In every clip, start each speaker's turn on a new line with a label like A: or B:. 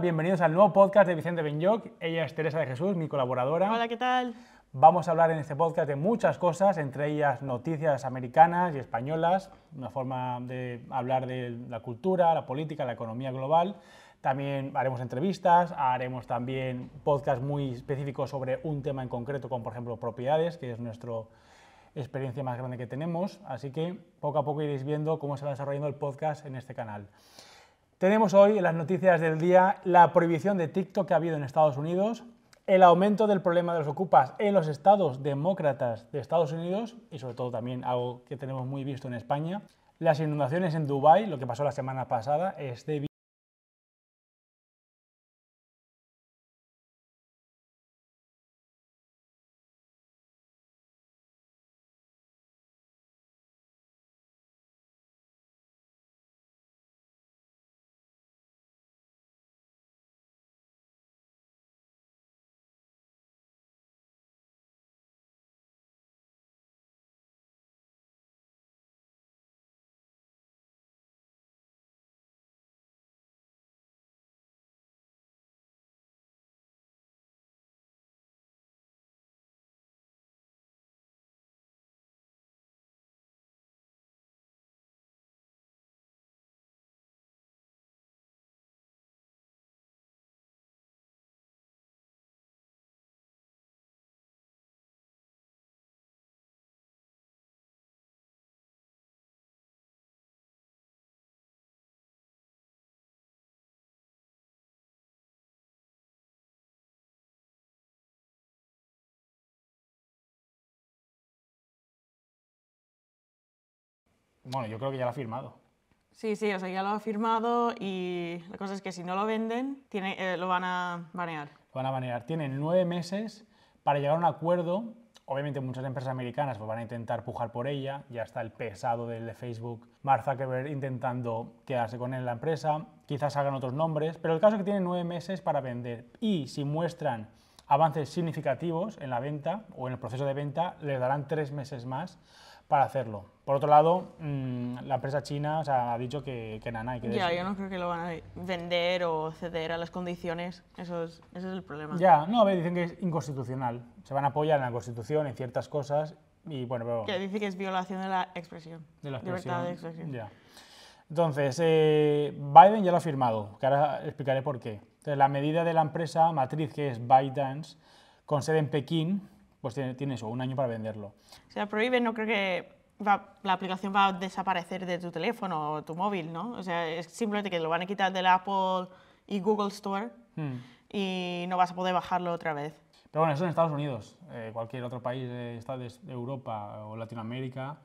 A: bienvenidos al nuevo podcast de Vicente Benyoc. Ella es Teresa de Jesús, mi colaboradora. Hola, ¿qué tal? Vamos a hablar en este podcast de muchas cosas, entre ellas noticias americanas y españolas, una forma de hablar de la cultura, la política, la economía global. También haremos entrevistas, haremos también podcasts muy específicos sobre un tema en concreto, como por ejemplo propiedades, que es nuestra experiencia más grande que tenemos. Así que poco a poco iréis viendo cómo se va desarrollando el podcast en este canal. Tenemos hoy en las noticias del día la prohibición de TikTok que ha habido en Estados Unidos, el aumento del problema de los ocupas en los estados demócratas de Estados Unidos y sobre todo también algo que tenemos muy visto en España, las inundaciones en Dubái, lo que pasó la semana pasada, es de Bueno, yo creo que ya lo ha firmado.
B: Sí, sí, o sea, ya lo ha firmado y la cosa es que si
A: no lo venden, tiene,
C: eh, lo van a banear.
A: Lo van a banear. Tienen nueve meses para llegar a un acuerdo. Obviamente muchas empresas americanas pues, van a intentar pujar por ella. Ya está el pesado del de Facebook, Mark Zuckerberg intentando quedarse con él en la empresa. Quizás hagan otros nombres, pero el caso es que tienen nueve meses para vender. Y si muestran avances significativos en la venta o en el proceso de venta, les darán tres meses más para hacerlo. Por otro lado, mm, la empresa china ha dicho que, que nada, hay que... Ya, yo no
C: creo que lo van a vender o ceder a las condiciones, eso es, ese es el problema. Ya, no, a ver,
A: dicen que es inconstitucional, se van a apoyar en la Constitución, en ciertas cosas, y bueno,
C: Que dice que es violación de la expresión. De la Libertad de expresión. Ya.
A: Entonces, eh, Biden ya lo ha firmado, que ahora explicaré por qué. la medida de la empresa matriz, que es ByteDance, con sede en Pekín, pues tienes un año para venderlo.
C: se sea, prohíbe, no creo que la aplicación va a desaparecer de tu teléfono o tu móvil, ¿no? O sea, es simplemente que lo van a quitar del Apple y Google Store hmm. y no vas a poder bajarlo otra vez.
A: Pero bueno, eso en Estados Unidos. Eh, cualquier otro país de, de Europa o Latinoamérica,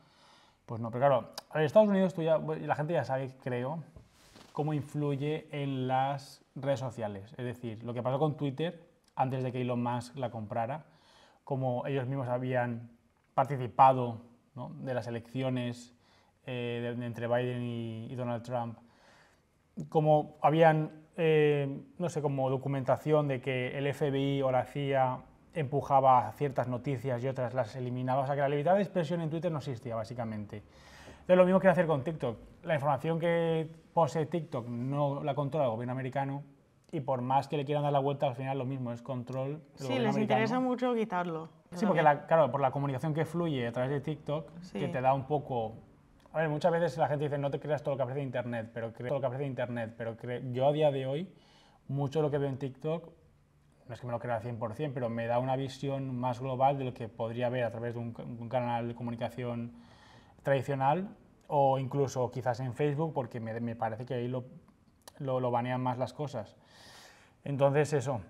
A: pues no. Pero claro, en Estados Unidos la gente ya sabe, creo, cómo influye en las redes sociales. Es decir, lo que pasó con Twitter antes de que Elon Musk la comprara, como ellos mismos habían participado de las elecciones eh, entre Biden y, Donald Trump, como habían, eh, no sé, como documentación de que el FBI o la CIA empujaba ciertas noticias y otras las eliminaba, o sea que la libertad de expresión en Twitter no existía básicamente. Es lo mismo que hacer con TikTok. La información que posee TikTok no la controla el gobierno americano, y por más que le quieran dar la vuelta, al final lo mismo, es control. sí, les interesa
C: mucho quitarlo.
A: Sí, porque claro, por la comunicación que fluye a través de TikTok, que te da un poco... A ver, muchas veces la gente dice, no te creas todo lo que aparece en Internet, pero todo lo que aparece en Internet, pero yo a día de hoy, mucho de lo que veo en TikTok, no es que me lo crea al 100%, pero me da una visión más global de lo que podría ver a través de un, canal de comunicación tradicional o incluso quizás en Facebook, porque me, me parece que ahí lo lo, lo banean más las cosas. Entonces, eso.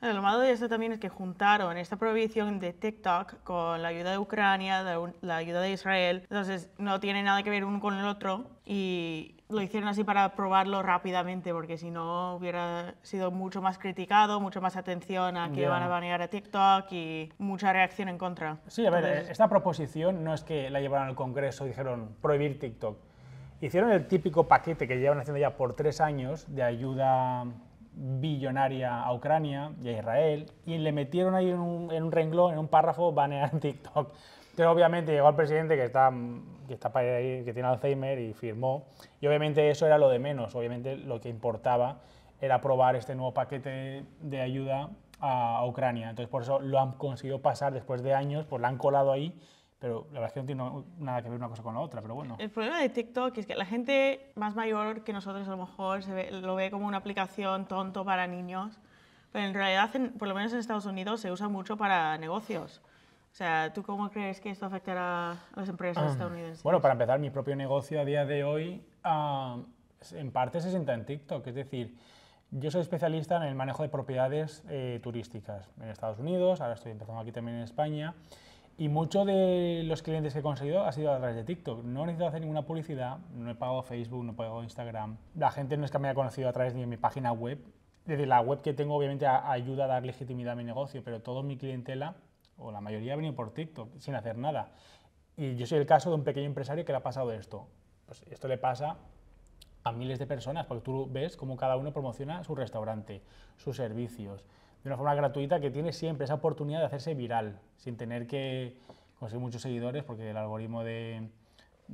C: lo malo de esto también es que juntaron esta prohibición de TikTok con la ayuda de Ucrania, la ayuda de Israel. Entonces, no tiene nada que ver uno con el otro y lo hicieron así para probarlo rápidamente, porque si no hubiera sido mucho más criticado, mucho más atención a que iban a banear a TikTok y mucha reacción en contra. Sí, a ver,
A: esta proposición no es que la llevaran al Congreso y dijeron prohibir TikTok Hicieron el típico paquete que llevan haciendo ya por tres años de ayuda billonaria a Ucrania y a Israel y le metieron ahí en un, en un renglón, en un párrafo, banear TikTok. Pero obviamente, llegó el presidente que está, que está ahí, que tiene Alzheimer y firmó. Y obviamente eso era lo de menos. Obviamente lo que importaba era aprobar este nuevo paquete de ayuda a Ucrania. Entonces, por eso lo han conseguido pasar después de años, pues lo han colado ahí pero la verdad es que no tiene nada que ver una cosa con la otra, pero bueno.
C: El problema de TikTok es que la gente más mayor que nosotros a lo mejor se lo ve como una aplicación tonto para niños, pero en realidad, por lo menos en Estados Unidos, se usa mucho para negocios. O sea, ¿tú cómo crees que esto afectará a las empresas ah. estadounidenses? Bueno,
A: para empezar, mi propio negocio a día de hoy ah, en parte se sienta en TikTok, es decir... Yo soy especialista en el manejo de propiedades eh, turísticas en Estados Unidos, ahora estoy empezando aquí también en España, y muchos de los clientes que he conseguido ha sido a través de TikTok. No he necesitado hacer ninguna publicidad, no he pagado Facebook, no he pagado Instagram. La gente no es que me haya conocido a través de mi página web. Desde la web que tengo obviamente ayuda a dar legitimidad a mi negocio, pero toda mi clientela, o la mayoría, ha venido por TikTok sin hacer nada. Y yo soy el caso de un pequeño empresario que le ha pasado esto. Pues esto le pasa a miles de personas, porque tú ves cómo cada uno promociona su restaurante, sus servicios, de una forma gratuita que tiene siempre esa oportunidad de hacerse viral, sin tener que conseguir muchos seguidores, porque el algoritmo de,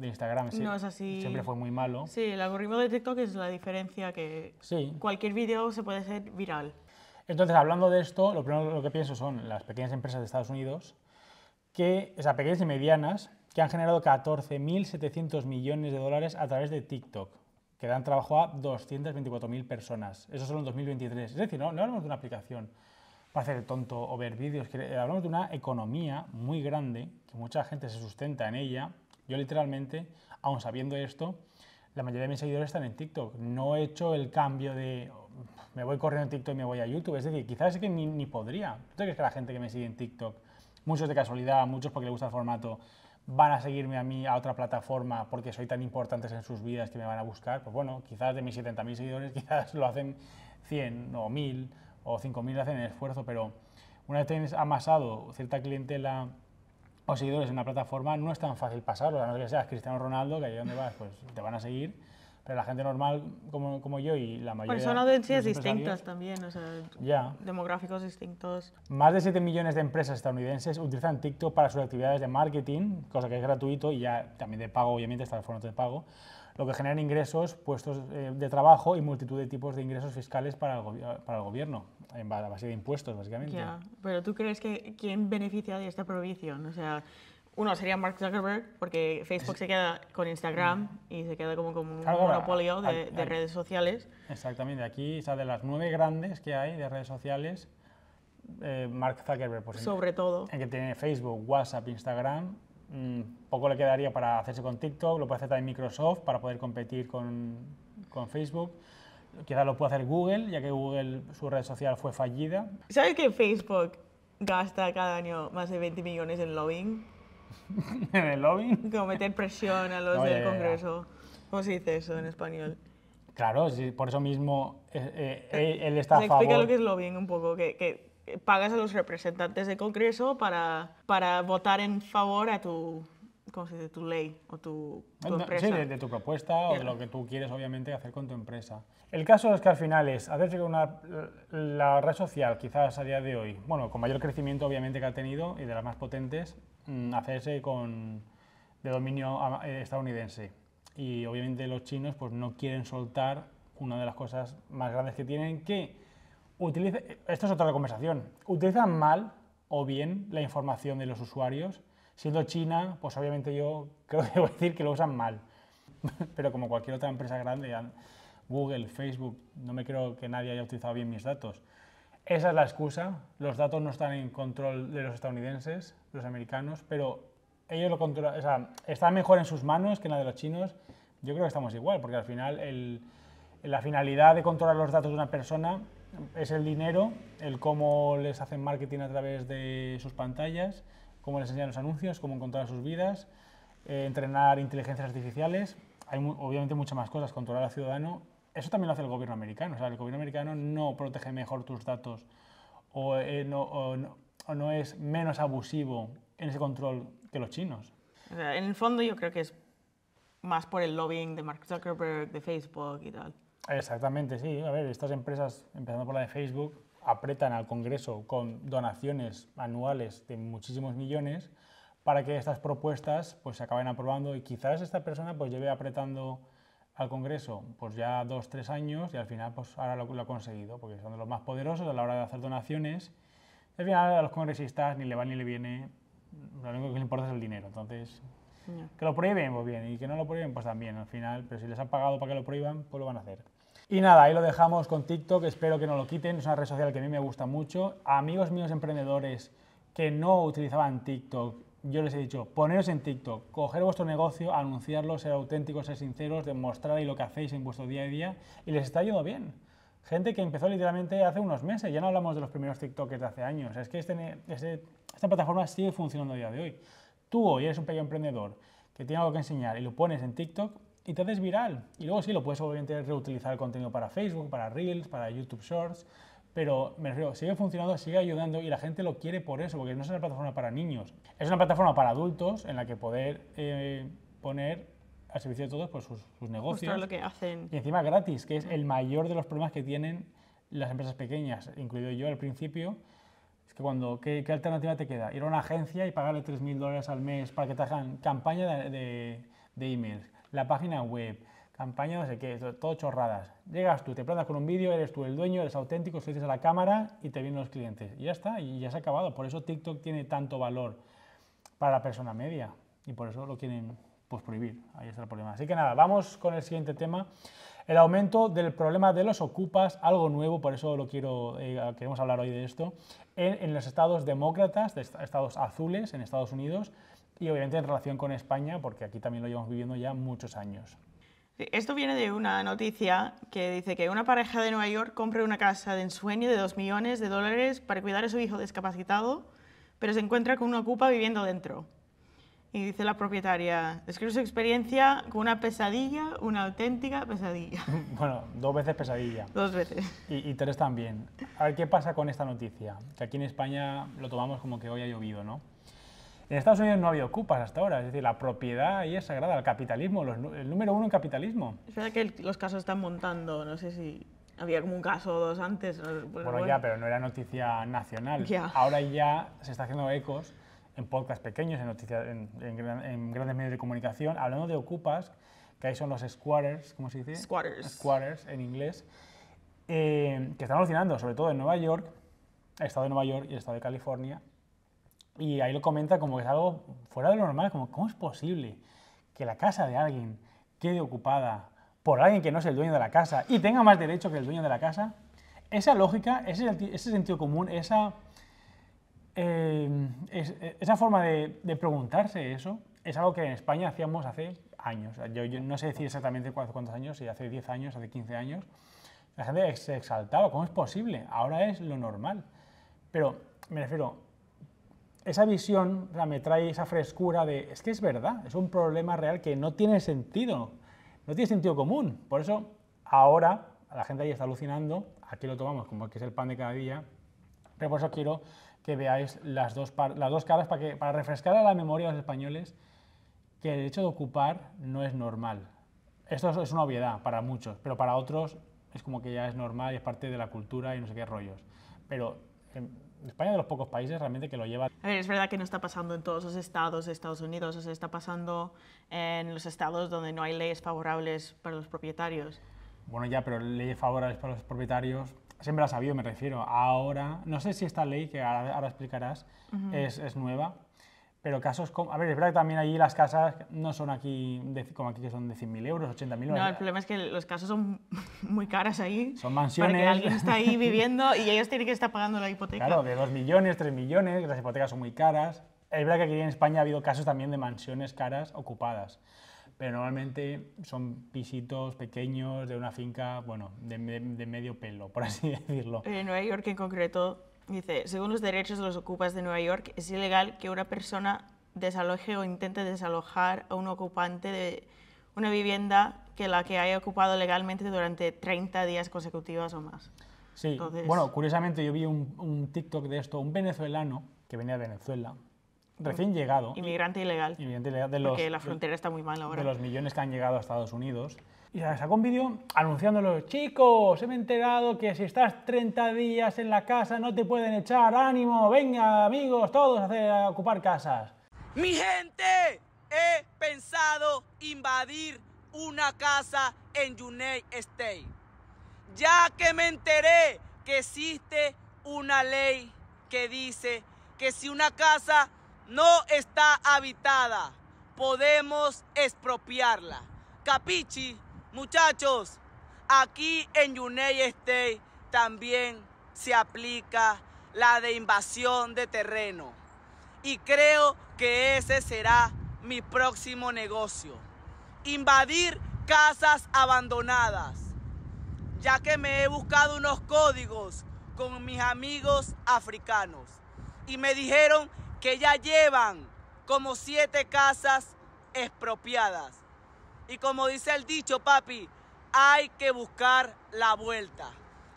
A: Instagram siempre fue muy malo. Sí,
C: el algoritmo de TikTok es la diferencia que cualquier video
A: se puede hacer viral. Entonces, hablando de esto, lo primero lo que pienso son las pequeñas empresas de Estados Unidos, que, o sea, pequeñas y medianas, que han generado 14.700 millones de dólares a través de TikTok que dan trabajo a 224.000 personas. Eso solo en 2023. Es decir, no, hablamos de una aplicación para hacer tonto o ver vídeos, hablamos de una economía muy grande, que mucha gente se sustenta en ella. Yo literalmente, aún sabiendo esto, la mayoría de mis seguidores están en TikTok. No he hecho el cambio de me voy corriendo en TikTok y me voy a YouTube. Es decir, quizás es que ni, ni podría. ¿Tú crees que la gente que me sigue en TikTok, muchos de casualidad, muchos porque le gusta el formato, van a seguirme a mí a otra plataforma porque soy tan importante en sus vidas que me van a buscar, pues bueno, quizás de mis 70.000 seguidores quizás lo hacen 100 o 1.000 o 5.000 hacen el esfuerzo, pero una vez tienes amasado cierta clientela o seguidores en una plataforma, no es tan fácil pasarlo, a no ser que seas Cristiano Ronaldo, que ahí donde vas, pues te van a seguir la gente normal como, yo y la mayoría... Pero son audiencias distintas
C: también, o sea, demográficos distintos.
A: Más de 7 millones de empresas estadounidenses utilizan TikTok para sus actividades de marketing, cosa que es gratuito y ya también de pago, obviamente, está el formato de pago, lo que genera ingresos, puestos eh, de trabajo y multitud de tipos de ingresos fiscales para el, para el gobierno, en base de impuestos, básicamente.
C: Pero tú crees que quién beneficia de esta prohibición, o sea uno sería Mark Zuckerberg, porque Facebook se queda con Instagram y se queda como, como un monopolio de, redes
A: sociales. Exactamente, aquí, o de las nueve grandes que hay de redes sociales, eh, Mark Zuckerberg, pues, sobre todo. En que tiene Facebook, WhatsApp, Instagram, mm, poco le quedaría para hacerse con TikTok, lo puede hacer también Microsoft para poder competir con, con Facebook. Quizás lo puede hacer Google, ya que Google, su red social fue fallida.
C: ¿Sabes que Facebook gasta cada año más de 20 millones en lobbying?
A: ¿En el lobby?
C: Como meter presión a los del Congreso.
A: ¿Cómo se dice eso en español? Claro, por eso mismo eh, eh, él está a favor. Explica lo que es
C: lobbying un poco, que, que pagas a los representantes del Congreso para, para votar en favor a tu de se Tu ley o tu, empresa. de, tu
A: propuesta o de lo que tú quieres, obviamente, hacer con tu empresa. El caso es que al final es hacerse con una, la red social, quizás a día de hoy, bueno, con mayor crecimiento, obviamente, que ha tenido y de las más potentes, mm, hacerse con de dominio eh, estadounidense. Y obviamente los chinos pues no quieren soltar una de las cosas más grandes que tienen que utiliza, esto es otra conversación, utilizan mal o bien la información de los usuarios Siendo China, pues obviamente yo creo que decir que lo usan mal. Pero como cualquier otra empresa grande, Google, Facebook, no me creo que nadie haya utilizado bien mis datos. Esa es la excusa. Los datos no están en control de los estadounidenses, los americanos, pero ellos lo controlan. O sea, está mejor en sus manos que en la de los chinos. Yo creo que estamos igual, porque al final la finalidad de controlar los datos de una persona es el dinero, el cómo les hacen marketing a través de sus pantallas, cómo les enseñan los anuncios, cómo encontrar sus vidas, eh, entrenar inteligencias artificiales. Hay obviamente muchas más cosas, controlar al ciudadano. Eso también lo hace el gobierno americano. O sea, el gobierno americano no protege mejor tus datos o, eh, no, es menos abusivo en ese control que los chinos.
C: en el fondo yo creo que es más por el lobbying de Mark Zuckerberg, de Facebook y tal.
A: Exactamente, sí. A ver, estas empresas, empezando por la de Facebook, apretan al Congreso con donaciones anuales de muchísimos millones para que estas propuestas pues, se acaben aprobando y quizás esta persona pues, lleve apretando al Congreso pues, ya dos, tres años y al final pues, ahora lo, ha conseguido, porque son de los más poderosos a la hora de hacer donaciones. Y al final a los congresistas ni le va ni le viene, lo único que le importa es el dinero. Entonces, que lo prohíben, pues bien, y que no lo prohíben, pues también, al final, pero si les han pagado para que lo prohíban, pues lo van a hacer. Y nada, ahí lo dejamos con TikTok, espero que no lo quiten, es una red social que a mí me gusta mucho. amigos míos emprendedores que no utilizaban TikTok, yo les he dicho, poneros en TikTok, coger vuestro negocio, anunciarlo, ser auténticos, ser sinceros, demostrar ahí lo que hacéis en vuestro día a día y les está yendo bien. Gente que empezó literalmente hace unos meses, ya no hablamos de los primeros TikTokers de hace años, es que este esta plataforma sigue funcionando a día de hoy. Tú hoy eres un pequeño emprendedor que tiene algo que enseñar y lo pones en TikTok, y te haces viral. Y luego sí, lo puedes obviamente reutilizar el contenido para Facebook, para Reels, para YouTube Shorts, pero me refiero, sigue funcionando, sigue ayudando y la gente lo quiere por eso, porque no es una plataforma para niños, es una plataforma para adultos en la que poder eh, poner al servicio de todos pues, sus, negocios. lo que hacen. Y encima gratis, que es mm. el mayor de los problemas que tienen las empresas pequeñas, incluido yo al principio. Es que cuando, ¿qué, alternativa te queda? Ir a una agencia y pagarle 3.000 dólares al mes para que te hagan campaña de, de, de emails la página web, campaña, no sé qué, todo chorradas. Llegas tú, te plantas con un vídeo, eres tú el dueño, eres auténtico, se dices a la cámara y te vienen los clientes. Y ya está, y ya se ha acabado. Por eso TikTok tiene tanto valor para la persona media y por eso lo quieren pues, prohibir. Ahí está el problema. Así que nada, vamos con el siguiente tema. El aumento del problema de los ocupas, algo nuevo, por eso lo quiero, eh, queremos hablar hoy de esto, en, en los estados demócratas, de estados azules en Estados Unidos, y obviamente en relación con España, porque aquí también lo llevamos viviendo ya muchos años.
C: Esto viene de una noticia que dice que una pareja de Nueva York compra una casa de ensueño de 2 millones de dólares para cuidar a su hijo discapacitado, pero se encuentra con una cupa viviendo dentro. Y dice la propietaria, describe su experiencia con una pesadilla, una auténtica pesadilla.
A: Bueno, dos veces pesadilla. Dos veces. Y, y, tres también. A ver qué pasa con esta noticia, que aquí en España lo tomamos como que hoy ha llovido, ¿no? En Estados Unidos no ha habido hasta ahora, es decir, la propiedad ahí es sagrada, el capitalismo, el número uno en capitalismo.
C: Es verdad que los casos están montando, no sé si había como un caso o dos
A: antes. Bueno, ya, pero no era noticia nacional. Ahora ya se está haciendo ecos en podcasts pequeños, en, noticias, en, grandes medios de comunicación, hablando de ocupas, que ahí son los squatters, ¿cómo se dice? Squatters. Squatters en inglés, eh, que están alucinando, sobre todo en Nueva York, el estado de Nueva York y el estado de California, y ahí lo comenta como que es algo fuera de lo normal, como ¿cómo es posible que la casa de alguien quede ocupada por alguien que no es el dueño de la casa y tenga más derecho que el dueño de la casa? Esa lógica, ese, sentido común, esa, eh, eh, esa forma de, preguntarse eso, es algo que en España hacíamos hace años. Yo, no sé decir exactamente cuántos, cuántos años, si hace 10 años, hace 15 años, la gente se exaltaba, ¿cómo es posible? Ahora es lo normal. Pero me refiero, esa visión me trae esa frescura de, es que es verdad, es un problema real que no tiene sentido, no tiene sentido común. Por eso ahora la gente ahí está alucinando, aquí lo tomamos como que es el pan de cada día, pero por eso quiero que veáis las dos, las dos caras para, que, para refrescar a la memoria de los españoles que el hecho de ocupar no es normal. Esto es una obviedad para muchos, pero para otros es como que ya es normal y es parte de la cultura y no sé qué rollos. Pero em, España es de los pocos países realmente que lo lleva. A ver, es verdad
C: que no está pasando en todos los estados de Estados Unidos, o sea, está pasando en los estados donde no hay leyes favorables para los propietarios.
A: Bueno, ya, pero leyes favorables para los propietarios siempre las ha habido, me refiero. Ahora, no sé si esta ley, que ahora, explicarás, es, es nueva, pero casos como. A ver, es verdad que también allí las casas no son aquí como aquí que son de 100.000 euros, 80.000 euros. No, el
C: problema es que los casos son muy caras ahí. Son mansiones. que alguien está ahí viviendo y ellos tienen que estar pagando la hipoteca. Claro,
A: de 2 millones, 3 millones, las hipotecas son muy caras. Es verdad que aquí en España ha habido casos también de mansiones caras ocupadas. Pero normalmente son pisitos pequeños de una finca, bueno, de medio pelo, por así
C: decirlo. En Nueva York en concreto Dice, según los derechos de los ocupas de Nueva York, es ilegal que una persona desaloje o intente desalojar a un ocupante de una vivienda que la que haya ocupado legalmente durante 30 días consecutivos o más.
A: Sí, bueno, curiosamente yo vi un, TikTok de esto, un venezolano que venía de Venezuela, recién llegado. Inmigrante ilegal. Inmigrante ilegal la frontera
C: está muy mal ahora. De los
A: millones que han llegado a Estados Unidos. Y sacó un vídeo anunciándolo, chicos, he me enterado que si estás 30 días en la casa no te pueden echar, ánimo, venga amigos, todos a, ocupar casas.
D: Mi gente, he pensado invadir una casa en United State, ya que me enteré que existe una ley que dice que si una casa no está habitada, podemos expropiarla. Capichi? Muchachos, aquí en United State también se aplica la de invasión de terreno. Y creo que ese será mi próximo negocio. Invadir casas abandonadas. Ya que me he buscado unos códigos con mis amigos africanos. Y me dijeron que ya llevan como siete casas expropiadas. Y como dice el dicho, papi, hay que buscar la vuelta.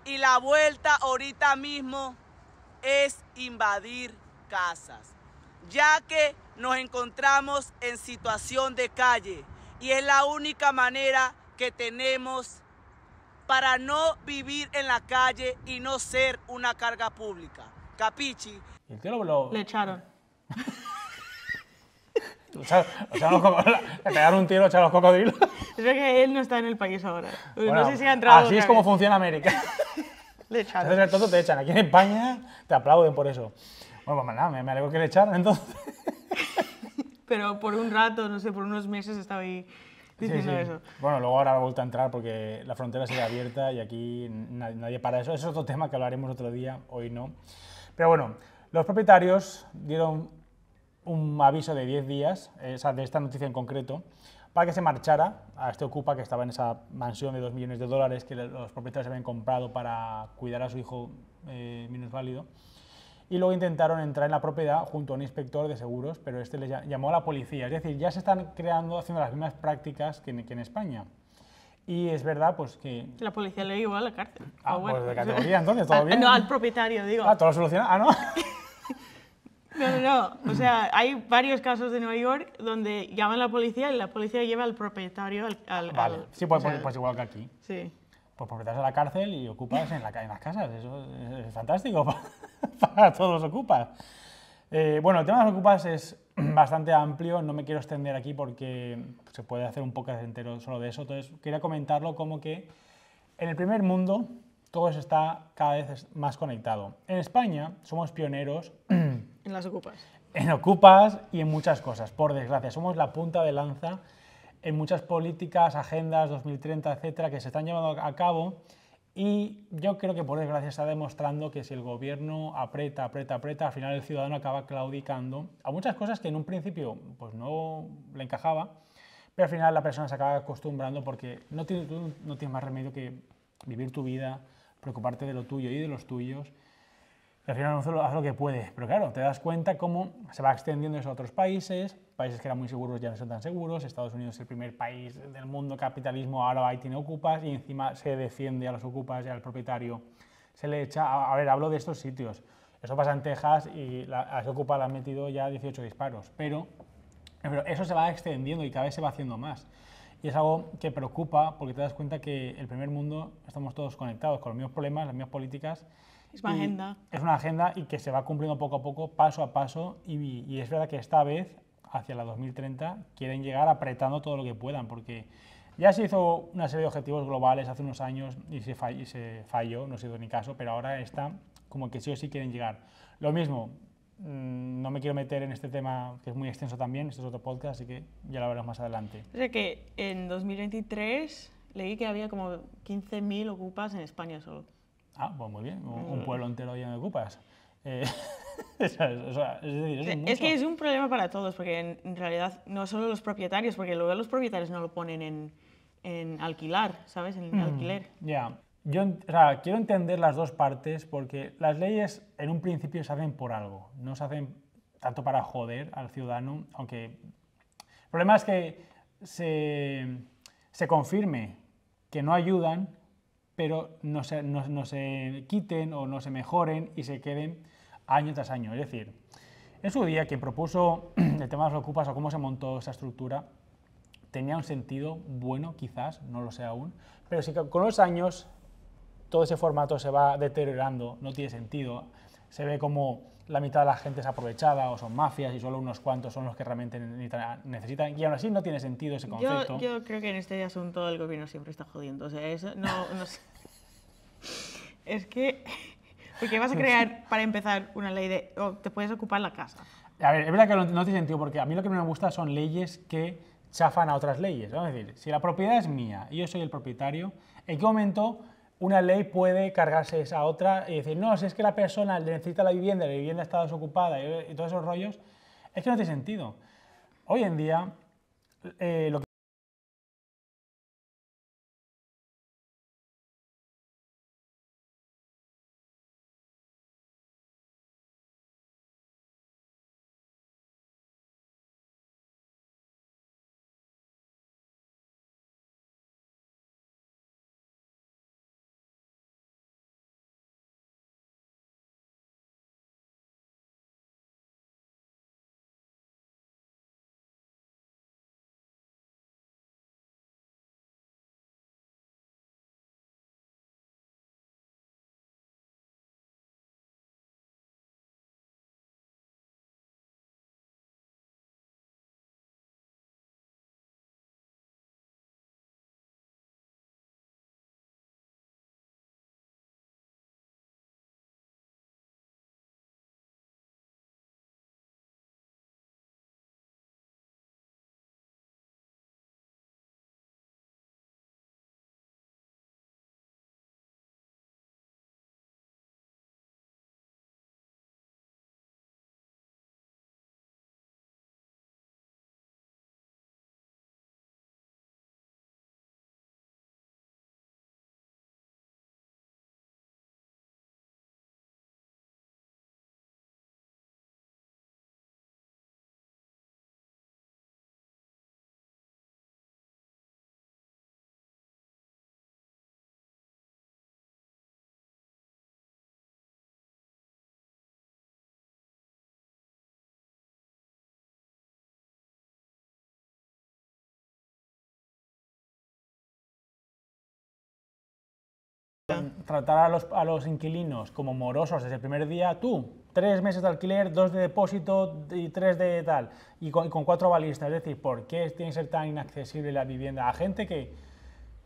D: Y la vuelta ahorita mismo es invadir casas, ya que nos encontramos en situación de calle y es la única manera que tenemos para no vivir en la calle y no ser una carga pública. Capichi.
A: Le
C: echaron.
A: O sea, le pegaron un tiro a los cocodrilos.
C: Es que él no está en el país ahora. no sé si ha entrado. Así es como
A: funciona América.
C: Le echan. Entonces te echan.
A: Aquí en España te aplauden por eso. Bueno, pues nada, me, alegro que le echaron entonces.
C: Pero por un rato, no sé, por unos meses estaba ahí diciendo eso.
A: Bueno, luego ahora vuelto a entrar porque la frontera sigue abierta y aquí nadie, para eso. Eso es otro tema que hablaremos otro día, hoy no. Pero bueno, los propietarios dieron un aviso de 10 días, eh, de esta noticia en concreto, para que se marchara a este Ocupa que estaba en esa mansión de 2 millones de dólares que los propietarios habían comprado para cuidar a su hijo eh, minusválido. Y luego intentaron entrar en la propiedad junto a un inspector de seguros, pero este le llamó a la policía. Es decir, ya se están creando, haciendo las mismas prácticas que en, España. Y es verdad, pues que.
C: La policía le llevó a la cárcel. Ah, bueno. pues de no, al propietario, digo. Ah,
A: todo lo soluciona. Ah, no.
C: No, no, no. O sea, hay varios casos de Nueva York donde llaman a la policía y la policía lleva al propietario
A: al... sí, pues, pues, igual que aquí. Sí. Pues propietarios a la cárcel y ocupas en, la, en las casas. Eso es, fantástico para, todos los ocupas. Eh, bueno, el tema de los ocupas es bastante amplio. No me quiero extender aquí porque se puede hacer un podcast entero solo de eso. Entonces, quería comentarlo como que en el primer mundo todo eso está cada vez más conectado. En España somos pioneros En las ocupas. En ocupas y en muchas cosas, por desgracia. Somos la punta de lanza en muchas políticas, agendas 2030, etcétera, que se están llevando a cabo. Y yo creo que por desgracia está demostrando que si el gobierno aprieta, aprieta, aprieta, al final el ciudadano acaba claudicando a muchas cosas que en un principio pues no le encajaba, pero al final la persona se acaba acostumbrando porque no tienes más remedio que vivir tu vida, preocuparte de lo tuyo y de los tuyos al final solo hace lo que puede. Pero claro, te das cuenta cómo se va extendiendo eso a otros países. Países que eran muy seguros ya no son tan seguros. Estados Unidos es el primer país del mundo capitalismo, ahora ahí tiene ocupas y encima se defiende a los ocupas y al propietario. Se le echa... A, ver, hablo de estos sitios. Eso pasa en Texas y a ese ocupa le han metido ya 18 disparos. Pero, pero eso se va extendiendo y cada vez se va haciendo más. Y es algo que preocupa porque te das cuenta que el primer mundo estamos todos conectados con los mismos problemas, las mismas políticas es una agenda. Es una agenda y que se va cumpliendo poco a poco, paso a paso, y, y es verdad que esta vez, hacia la 2030, quieren llegar apretando todo lo que puedan, porque ya se hizo una serie de objetivos globales hace unos años y se, se falló, no se hizo ni caso, pero ahora está como que sí o sí quieren llegar. Lo mismo, mm, no me quiero meter en este tema que es muy extenso también, este es otro podcast, así que ya lo veremos más adelante.
C: O que en 2023 leí que había como 15.000 ocupas en España solo.
A: Ah, pues muy bien, un, mm. pueblo entero ya me ocupas. es, que es
C: un problema para todos, porque en, realidad no solo los propietarios, porque luego los propietarios no lo ponen en, en alquilar, ¿sabes? En mm, alquiler.
A: Ya. Yo quiero entender las dos partes porque las leyes en un principio se hacen por algo, no se hacen tanto para joder al ciudadano, aunque el problema es que se, se confirme que no ayudan pero no se, no, se quiten o no se mejoren y se queden año tras año. Es decir, en su día quien propuso el tema de las ocupas o cómo se montó esa estructura tenía un sentido bueno, quizás, no lo sé aún, pero sí con los años todo ese formato se va deteriorando, no tiene sentido, se ve como la mitad de la gente es aprovechada o son mafias y solo unos cuantos son los que realmente necesitan. Y aún así no tiene sentido ese concepto.
C: Yo, creo que en este asunto el gobierno siempre está jodiendo. O sea, eso no, Es que... Porque vas a crear, para empezar, una ley de... te puedes ocupar la casa.
A: A ver, es verdad que no tiene sentido porque a mí lo que no me gusta son leyes que chafan a otras leyes. vamos Es decir, si la propiedad es mía y yo soy el propietario, ¿en qué momento una ley puede cargarse esa otra y decir, no, si es que la persona necesita la vivienda, la vivienda está desocupada eh, y, todos esos rollos, es que no tiene sentido. Hoy en día, eh, lo que tratar a los, inquilinos como morosos desde el primer día, tú, tres meses de alquiler, dos de depósito y tres de tal, y con, cuatro balistas. Es decir, ¿por qué tiene que ser tan inaccesible la vivienda a gente que,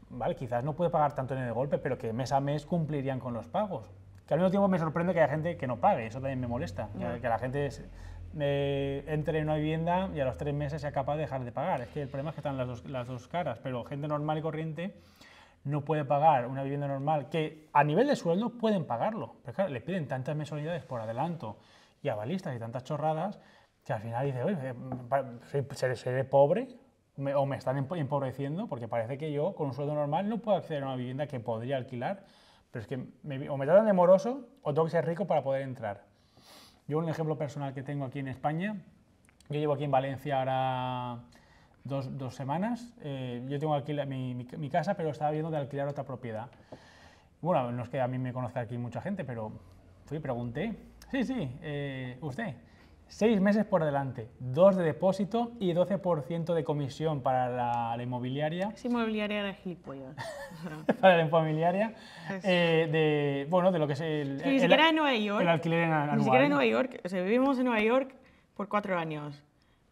A: vale, quizás no puede pagar tanto en el golpe, pero que mes a mes cumplirían con los pagos? Que al mismo tiempo me sorprende que haya gente que no pague, eso también me molesta, que, la gente eh, entre en una vivienda y a los tres meses sea capaz de dejar de pagar. Es que el problema es que están las dos, las dos caras, pero gente normal y corriente no puede pagar una vivienda normal, que a nivel de sueldo pueden pagarlo, pero claro, le piden tantas mensualidades por adelanto y avalistas y tantas chorradas que al final dice, oye, eh, mm, ¿seré, pobre? o me están empobreciendo, porque parece que yo con un sueldo normal no puedo acceder a una vivienda que podría alquilar, pero es que me, o me tratan de moroso o tengo que ser rico para poder entrar. Yo un ejemplo personal que tengo aquí en España, yo llevo aquí en Valencia ahora dos, dos semanas. Eh, yo tengo aquí mi, mi, casa, pero estaba viendo de alquilar otra propiedad. Bueno, no es que a mí me conozca aquí mucha gente, pero fui y pregunté. Sí, sí, eh, usted. Seis meses por delante, dos de depósito y 12% de comisión para la, inmobiliaria. Es inmobiliaria de gilipollas. para la inmobiliaria. Eh, de, bueno, de lo que es
C: el, el, en Nueva York. El alquiler en Nueva York. Ni siquiera en Nueva York. O sea, vivimos en Nueva York por cuatro años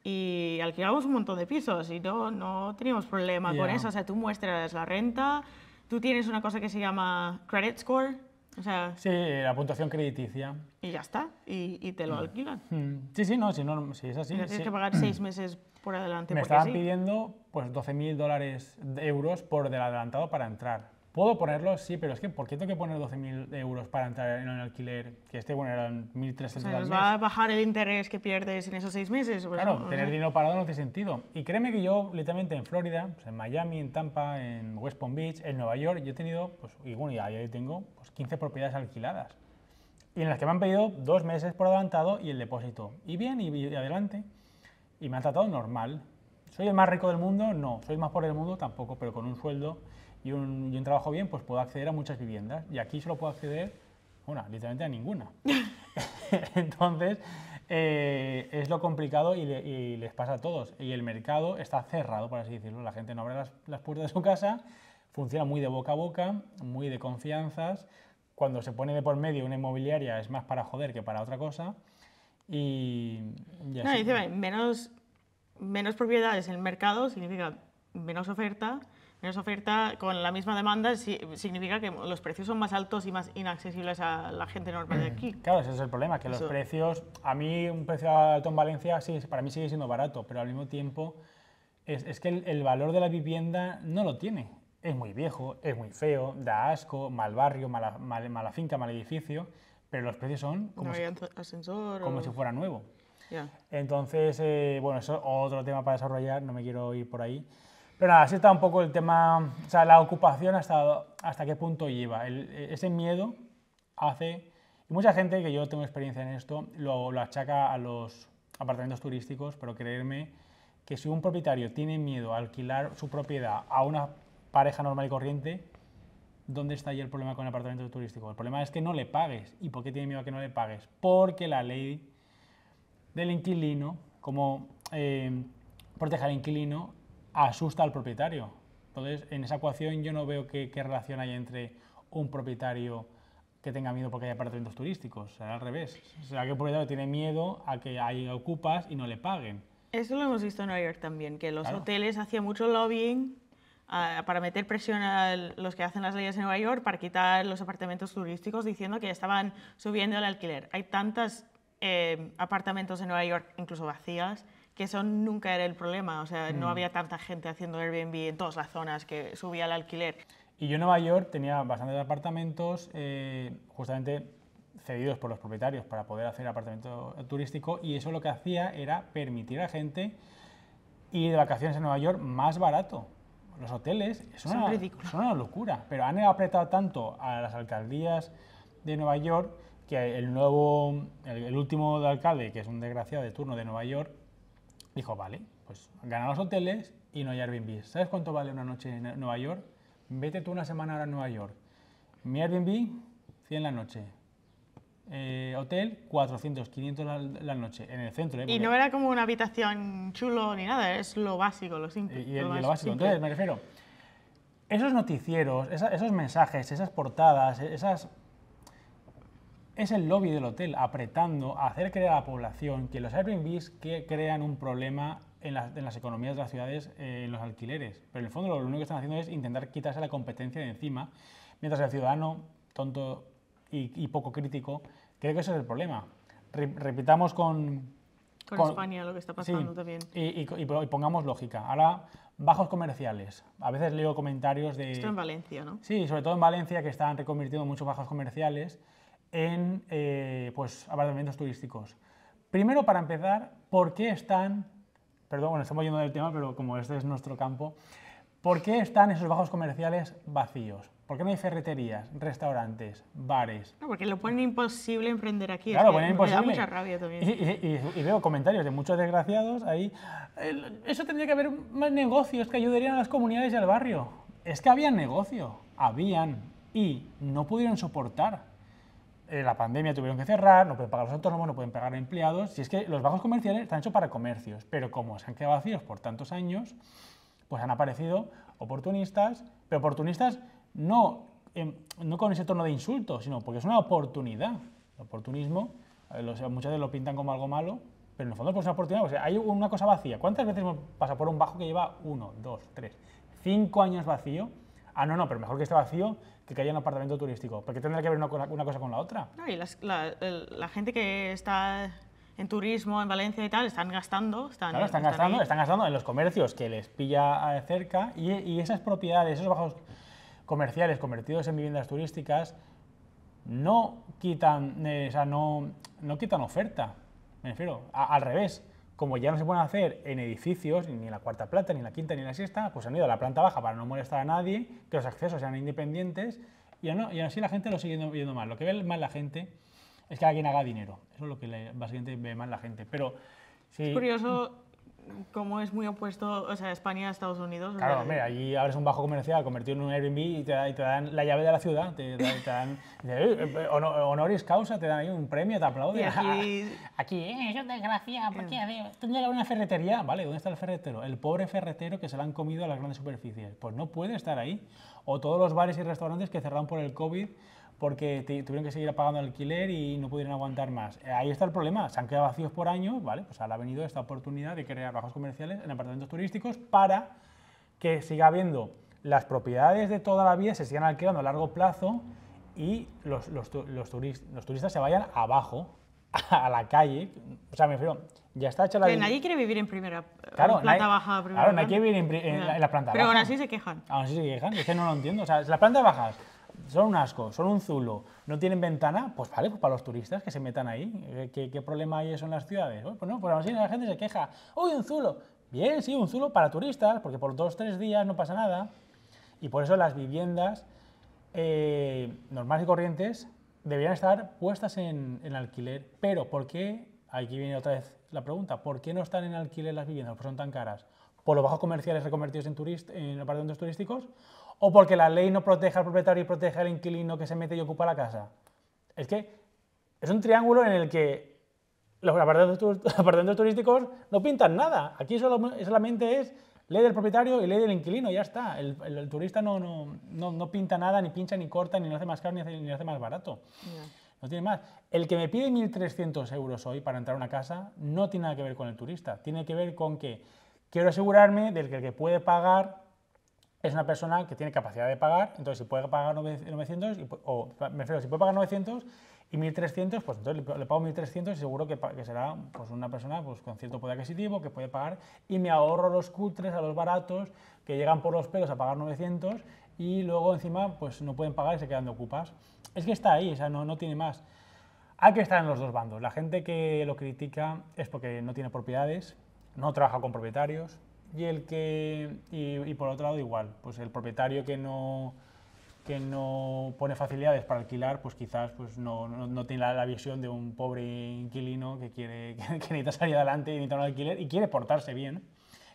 C: y alquilamos un montón de pisos y no, no teníamos problema con eso. O sea, tú muestras la renta, tú tienes una cosa que se llama credit score. O sea,
A: sí, la puntuación crediticia.
C: Y ya está, y, y te lo mm. alquilan.
A: Mm. Sí, sí, no, si, no, es así. tienes que pagar seis
C: mm. meses por adelante. Me estaban pidiendo
A: pues 12.000 dólares euros por del adelantado para entrar. ¿Puedo ponerlo? Sí, pero es que ¿por qué tengo que poner 12.000 euros para entrar en un alquiler? Que este, bueno, eran 1.300 va a
C: bajar el interés que pierdes en esos seis
A: meses? Pues, claro, tener dinero parado no tiene sentido. Y créeme que yo, literalmente en Florida, en Miami, en Tampa, en West Palm Beach, en Nueva York, yo he tenido, pues, y bueno, ahí tengo pues, 15 propiedades alquiladas. Y en las que me han pedido dos meses por adelantado y el depósito. Y bien, y, adelante. Y me han tratado normal. ¿Soy el más rico del mundo? No. ¿Soy el más pobre del mundo? Tampoco, pero con un sueldo y un, trabajo bien, pues puedo acceder a muchas viviendas. Y aquí solo puedo acceder, bueno, literalmente a ninguna. Entonces, eh, es lo complicado y, les pasa a todos. Y el mercado está cerrado, por así decirlo. La gente no abre las, puertas de su casa, funciona muy de boca a boca, muy de confianzas. Cuando se pone de por medio una inmobiliaria es más para joder que para otra cosa. Y,
C: menos, menos propiedades en el mercado significa menos oferta oferta con la misma demanda significa que los precios son más altos y más inaccesibles a
A: la gente normal de aquí. Claro, ese es el problema, que los precios, a mí un precio alto en Valencia sí, para mí sigue siendo barato, pero al mismo tiempo es, es que el, valor de la vivienda no lo tiene. Es muy viejo, es muy feo, da asco, mal barrio, mala, finca, mal edificio, pero los precios son como, si, fuera nuevo. Entonces, eh, bueno, eso otro tema para desarrollar, no me quiero ir por ahí. Pero nada, así está un poco el tema, o sea, la ocupación hasta, hasta qué punto lleva. ese miedo hace, y mucha gente que yo tengo experiencia en esto, lo, lo achaca a los apartamentos turísticos, pero creerme que si un propietario tiene miedo a alquilar su propiedad a una pareja normal y corriente, ¿dónde está ahí el problema con el apartamento turístico? El problema es que no le pagues. ¿Y por qué tiene miedo a que no le pagues? Porque la ley del inquilino, como eh, protege al inquilino, asusta al propietario. Entonces, en esa ecuación yo no veo qué, relación hay entre un propietario que tenga miedo porque hay apartamentos turísticos, será al revés. Será que el propietario tiene miedo a que hay ocupas y no le paguen.
C: Eso lo hemos visto en Nueva York también, que los hoteles hacían mucho
A: lobbying
C: ah, para meter presión a los que hacen las leyes en Nueva York para quitar los apartamentos turísticos diciendo que estaban subiendo el alquiler. Hay tantos eh, apartamentos en Nueva York, incluso vacías, que eso nunca era el problema, o sea, no mm. había tanta gente haciendo Airbnb en todas las zonas que subía el alquiler.
A: Y yo en Nueva York tenía bastantes apartamentos eh, justamente cedidos por los propietarios para poder hacer apartamento turístico y eso lo que hacía era permitir a gente ir de vacaciones a Nueva York más barato. Los hoteles son, una, son una locura, pero han apretado tanto a las alcaldías de Nueva York que el nuevo, el, último alcalde, que es un desgraciado de turno de Nueva York, Dijo, vale, pues gana los hoteles y no hay Airbnb. ¿Sabes cuánto vale una noche en Nueva York? Vete tú una semana ahora a Nueva York. Mi Airbnb, 100 la noche. Eh, hotel, 400, 500 la, noche, en el centro. ¿eh? Y no era
C: como una habitación chulo ni nada, es lo básico, lo simple. Y, lo, básico. Entonces, me
A: refiero, esos noticieros, esos mensajes, esas portadas, esas es el lobby del hotel apretando a hacer creer a la población que los Airbnbs que crean un problema en las, economías de las ciudades, eh, en los alquileres. Pero en el fondo lo, único que están haciendo es intentar quitarse la competencia de encima, mientras el ciudadano, tonto y, poco crítico, cree que ese es el problema. repitamos con, España lo que está pasando también. Y, y pongamos lógica. Ahora bajos comerciales. A veces leo comentarios de... Esto en
C: Valencia, ¿no?
A: Sí, sobre todo en Valencia, que están reconvirtiendo muchos bajos comerciales en eh, pues, apartamentos turísticos. Primero, para empezar, ¿por qué están, perdón, bueno, estamos yendo del tema, pero como este es nuestro campo, ¿por qué están esos bajos comerciales vacíos? ¿Por qué no hay ferreterías, restaurantes, bares?
C: porque lo ponen imposible emprender aquí. Claro, lo ponen imposible.
A: Y, veo comentarios de muchos desgraciados ahí. Eso tendría que haber más negocios que ayudarían a las comunidades y al barrio. Es que habían negocio, habían, y no pudieron soportar eh, la pandemia tuvieron que cerrar, no pueden pagar los autónomos, no pueden pagar empleados. Si es que los bajos comerciales están hechos para comercios, pero como se han quedado vacíos por tantos años, pues han aparecido oportunistas, pero oportunistas no, no con ese tono de insulto, sino porque es una oportunidad. El oportunismo, eh, muchas veces lo pintan como algo malo, pero en el fondo pues es una oportunidad. O sea, hay una cosa vacía. ¿Cuántas veces pasa por un bajo que lleva uno, dos, tres, cinco años vacío? Ah, no, no, pero mejor que esté vacío que haya un apartamento turístico? Porque tendrá que ver una, cosa con la otra.
C: No, y la, gente que está en turismo, en Valencia y tal, están gastando. Están, claro, están, gastando, están gastando
A: en los comercios que les pilla eh, cerca y, esas propiedades, esos bajos comerciales convertidos en viviendas turísticas, no quitan, eh, no, no quitan oferta, me refiero, al revés como ya no se pueden hacer en edificios, ni en la cuarta planta, ni en la quinta, ni en la sexta, pues han ido a la planta baja para no molestar a nadie, que los accesos sean independientes, y, no, y así la gente lo sigue viendo mal. Lo que ve mal la gente es que alguien haga dinero. Eso es lo que básicamente ve mal la gente. Pero es curioso
C: como es muy opuesto, o sea, España a Estados Unidos. Claro, hombre,
A: allí abres un bajo comercial convertido en un Airbnb y te, dan la llave de la ciudad, te, dan eh, eh, honoris causa, te dan ahí un premio, te aplauden. aquí, aquí eh, yo desgracia. tú una ferretería, ¿vale? ¿Dónde está el ferretero? El pobre ferretero que se lo han comido a las grandes superficies. Pues no puede estar ahí. O todos los bares y restaurantes que cerraron por el COVID porque tuvieron que seguir pagando alquiler y no pudieron aguantar más. Eh, ahí está el problema, se han quedado vacíos por años, ¿vale? Pues ahora ha venido esta oportunidad de crear bajos comerciales en apartamentos turísticos para que siga habiendo las propiedades de toda la vida, se sigan alquilando a largo plazo y los, los, los, los turistas se vayan abajo, a la calle. O sea, me refiero, ya está hecha la... Que nadie
C: quiere vivir en primera, planta baja. claro, quiere vivir en, la, en la, planta Pero baja.
A: aún así se quejan. Aún así se quejan, es que no lo entiendo. O sea, las plantas bajas son un asco, son un zulo, no tienen ventana, pues vale, pues para los turistas que se metan ahí. Eh, ¿Qué, problema hay eso en las ciudades? Pues no, pues así la gente se queja, ¡Uy, un zulo! Bien, sí, un zulo para turistas, porque por dos, tres días no pasa nada. Y por eso las viviendas eh, normales y corrientes deberían estar puestas en, alquiler. Pero, ¿por qué? Aquí viene otra vez la pregunta. ¿Por qué no están en alquiler las viviendas? Porque son tan caras. ¿Por los bajos comerciales reconvertidos en, en apartamentos turísticos? o porque la ley no protege al propietario y protege al inquilino que se mete y ocupa la casa. Es que es un triángulo en el que los apartamentos turísticos no pintan nada. Aquí solo, solamente es ley del propietario y ley del inquilino, ya está. El, turista no, no, pinta nada, ni pincha, ni corta, ni lo hace más caro, ni, hace, hace más barato. No. tiene más. El que me pide 1.300 euros hoy para entrar a una casa no tiene nada que ver con el turista. Tiene que ver con que quiero asegurarme del que, el que puede pagar es una persona que tiene capacidad de pagar, entonces si puede pagar 900, y, o me si puede pagar 900 y 1.300, pues entonces le, pago 1.300 y seguro que, será pues, una persona pues, con cierto poder adquisitivo que puede pagar y me ahorro los cutres a los baratos que llegan por los pelos a pagar 900 y luego encima pues no pueden pagar y se quedan de ocupas. Es que está ahí, o no, no tiene más. Hay que estar en los dos bandos. La gente que lo critica es porque no tiene propiedades, no trabaja con propietarios, y el que y, por otro lado igual, pues el propietario que no que no pone facilidades para alquilar, pues quizás pues no, no, tiene la, visión de un pobre inquilino que quiere que, necesita salir adelante y necesita un alquiler y quiere portarse bien,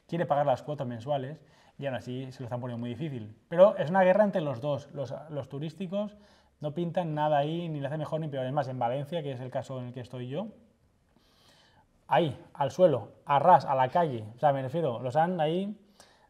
A: quiere pagar las cuotas mensuales y aún así se lo están poniendo muy difícil. Pero es una guerra entre los dos, los, los turísticos no pintan nada ahí, ni le hace mejor ni peor. además más, en Valencia, que es el caso en el que estoy yo, ahí, al suelo, a ras, a la calle. O sea, me refiero, los han ahí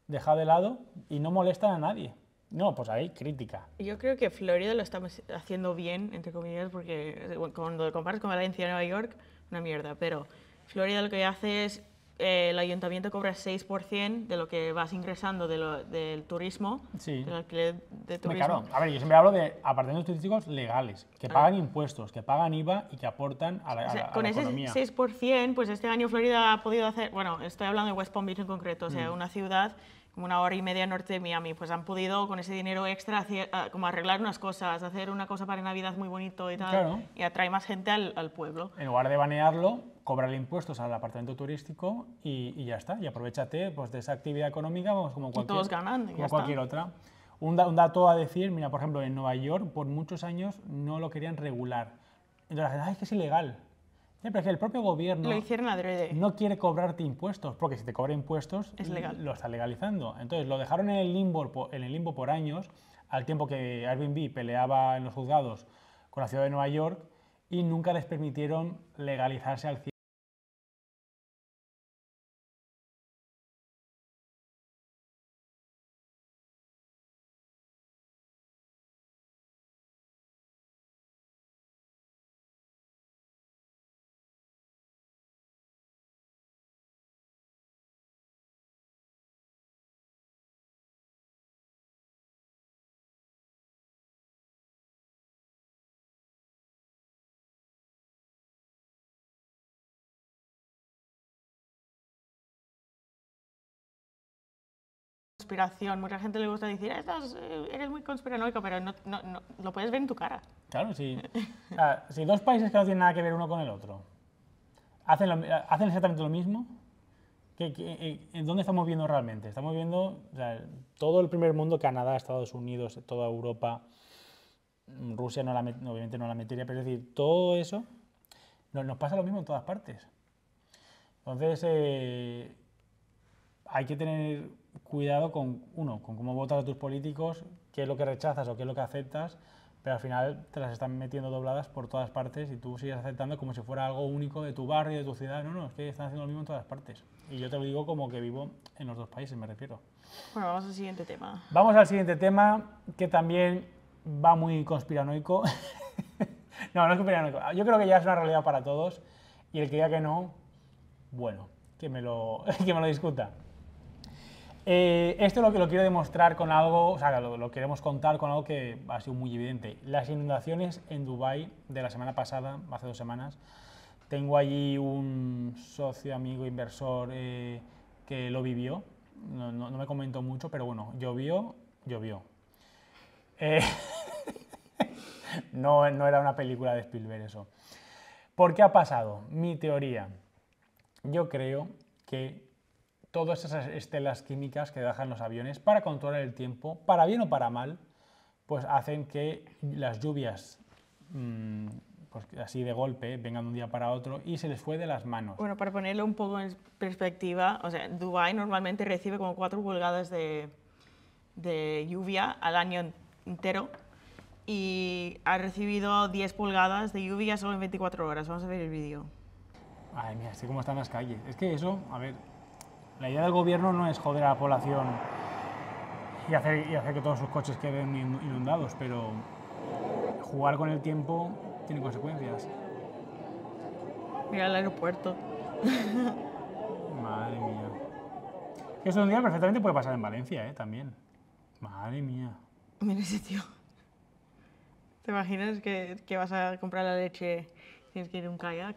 A: dejado de lado y no molestan a nadie. No, pues ahí crítica.
C: Yo creo que Florida lo estamos haciendo bien, entre comillas, porque cuando comparas con Valencia y Nueva York, una mierda, pero Florida lo que hace es eh, el ayuntamiento cobra 6% de lo que vas ingresando del turismo, sí. alquiler de turismo. Claro,
A: a ver, yo siempre hablo de apartamentos turísticos legales, que ah. pagan impuestos, que pagan IVA y que aportan a la, economía. con ese
C: 6%, pues este año Florida ha podido hacer, bueno, estoy hablando de West Palm Beach en concreto, o sea, mm. una ciudad como una hora y media norte de Miami, pues han podido con ese dinero extra ah, como arreglar unas cosas, hacer una cosa para Navidad muy bonito y tal, claro. y atrae más gente al, al pueblo.
A: En lugar de banearlo, cobrarle impuestos al apartamento turístico y, ya está. Y aprovechate pues, de esa actividad económica vamos pues, como cualquier, todos ganan, como cualquier otra. Un, dato a decir, mira, por ejemplo, en Nueva York por muchos años no lo querían regular. Entonces la Ay, es que es ilegal. pero es que el propio gobierno no quiere cobrarte impuestos, porque si te cobra impuestos es lo está legalizando. Entonces lo dejaron en el, limbo, en el limbo por años, al tiempo que Airbnb peleaba en los juzgados con la ciudad de Nueva York y nunca les permitieron legalizarse al
B: Mucha gente le gusta decir, eh,
C: eres muy conspiranoico, pero no, lo puedes ver en tu cara.
A: Claro, si dos países que no tienen nada que ver uno con el otro hacen, hacen exactamente lo mismo, eh, en dónde estamos viendo realmente? Estamos viendo todo el primer mundo, Canadá, Estados Unidos, toda Europa, mm, Rusia no la obviamente no la metería, pero es decir, todo eso nos, pasa lo mismo en todas partes. Entonces, eh, hay que tener cuidado con, uno, con cómo votas a tus políticos, qué es lo que rechazas o qué es lo que aceptas, pero al final te las están metiendo dobladas por todas partes y tú sigues aceptando como si fuera algo único de tu barrio, de tu ciudad. No, no, es que están haciendo lo mismo en todas partes. Y yo te lo digo como que vivo en los dos países, me refiero.
C: Bueno, vamos al siguiente tema.
A: Vamos al siguiente tema, que también va muy conspiranoico. no, no es conspiranoico. Yo creo que ya es una realidad para todos y el que diga que no, bueno, que me lo, que me lo discuta. Eh, esto lo que lo quiero demostrar con algo, o sea, lo, queremos contar con algo que ha sido muy evidente. Las inundaciones en Dubai de la semana pasada, hace dos semanas, tengo allí un socio, amigo, inversor eh, que lo vivió. No, me comentó mucho, pero bueno, llovió, llovió. Eh, no, no era una película de Spielberg eso. ¿Por qué ha pasado? Mi teoría. Yo creo que todas esas estelas químicas que dejan los aviones para controlar el tiempo, para bien o para mal, pues hacen que las lluvias mm, pues así de golpe vengan de un día para otro y se les fue de las manos.
C: Bueno, para ponerlo un poco en perspectiva, o sea, Dubái normalmente recibe como 4 pulgadas de, de lluvia al año entero y ha recibido 10 pulgadas de
A: lluvia solo en 24 horas. Vamos a ver el vídeo. Ay, mira, así como están las calles. Es que eso, a ver, la idea del gobierno no es joder a la población y hacer, y hacer que todos sus coches queden inundados, pero jugar con el tiempo tiene consecuencias. Mira el aeropuerto. Madre mía. Que Eso un día perfectamente puede pasar en Valencia, ¿eh? También. Madre mía. Mira ese tío.
C: ¿Te imaginas que, que vas a comprar la leche y tienes que ir en un kayak?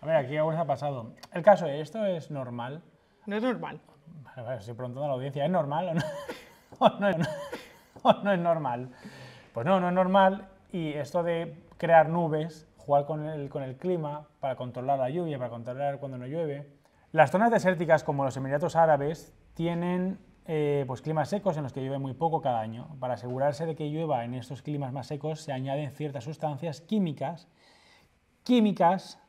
A: A ver, aquí algo se ha pasado. El caso de esto es normal. No es normal. Vale, vale, estoy preguntando a la audiencia, ¿es normal o no? no, es, normal? Pues no, no es normal. Y esto de crear nubes, jugar con el, clima para controlar la lluvia, para controlar cuando no llueve. Las zonas desérticas, como los Emiratos Árabes, tienen eh, pues climas secos en los que llueve muy poco cada año. Para asegurarse de que llueva en estos climas más secos se añaden ciertas sustancias químicas, químicas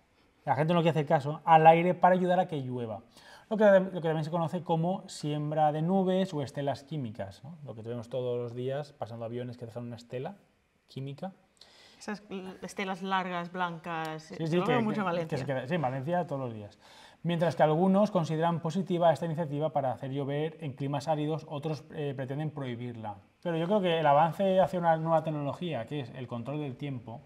A: la gente no quiere hacer caso, al aire para ayudar a que llueva. Lo que, lo que también se conoce como siembra de nubes o estelas químicas, lo que tenemos todos los días pasando aviones que dejan una estela química.
C: Esas estelas largas, blancas, sí, eh, sí, que, en
A: Valencia. todos los días. Mientras que algunos consideran positiva esta iniciativa para hacer llover en climas áridos, otros eh, pretenden prohibirla. Pero yo creo que el avance hacia una nueva tecnología, que es el control del tiempo,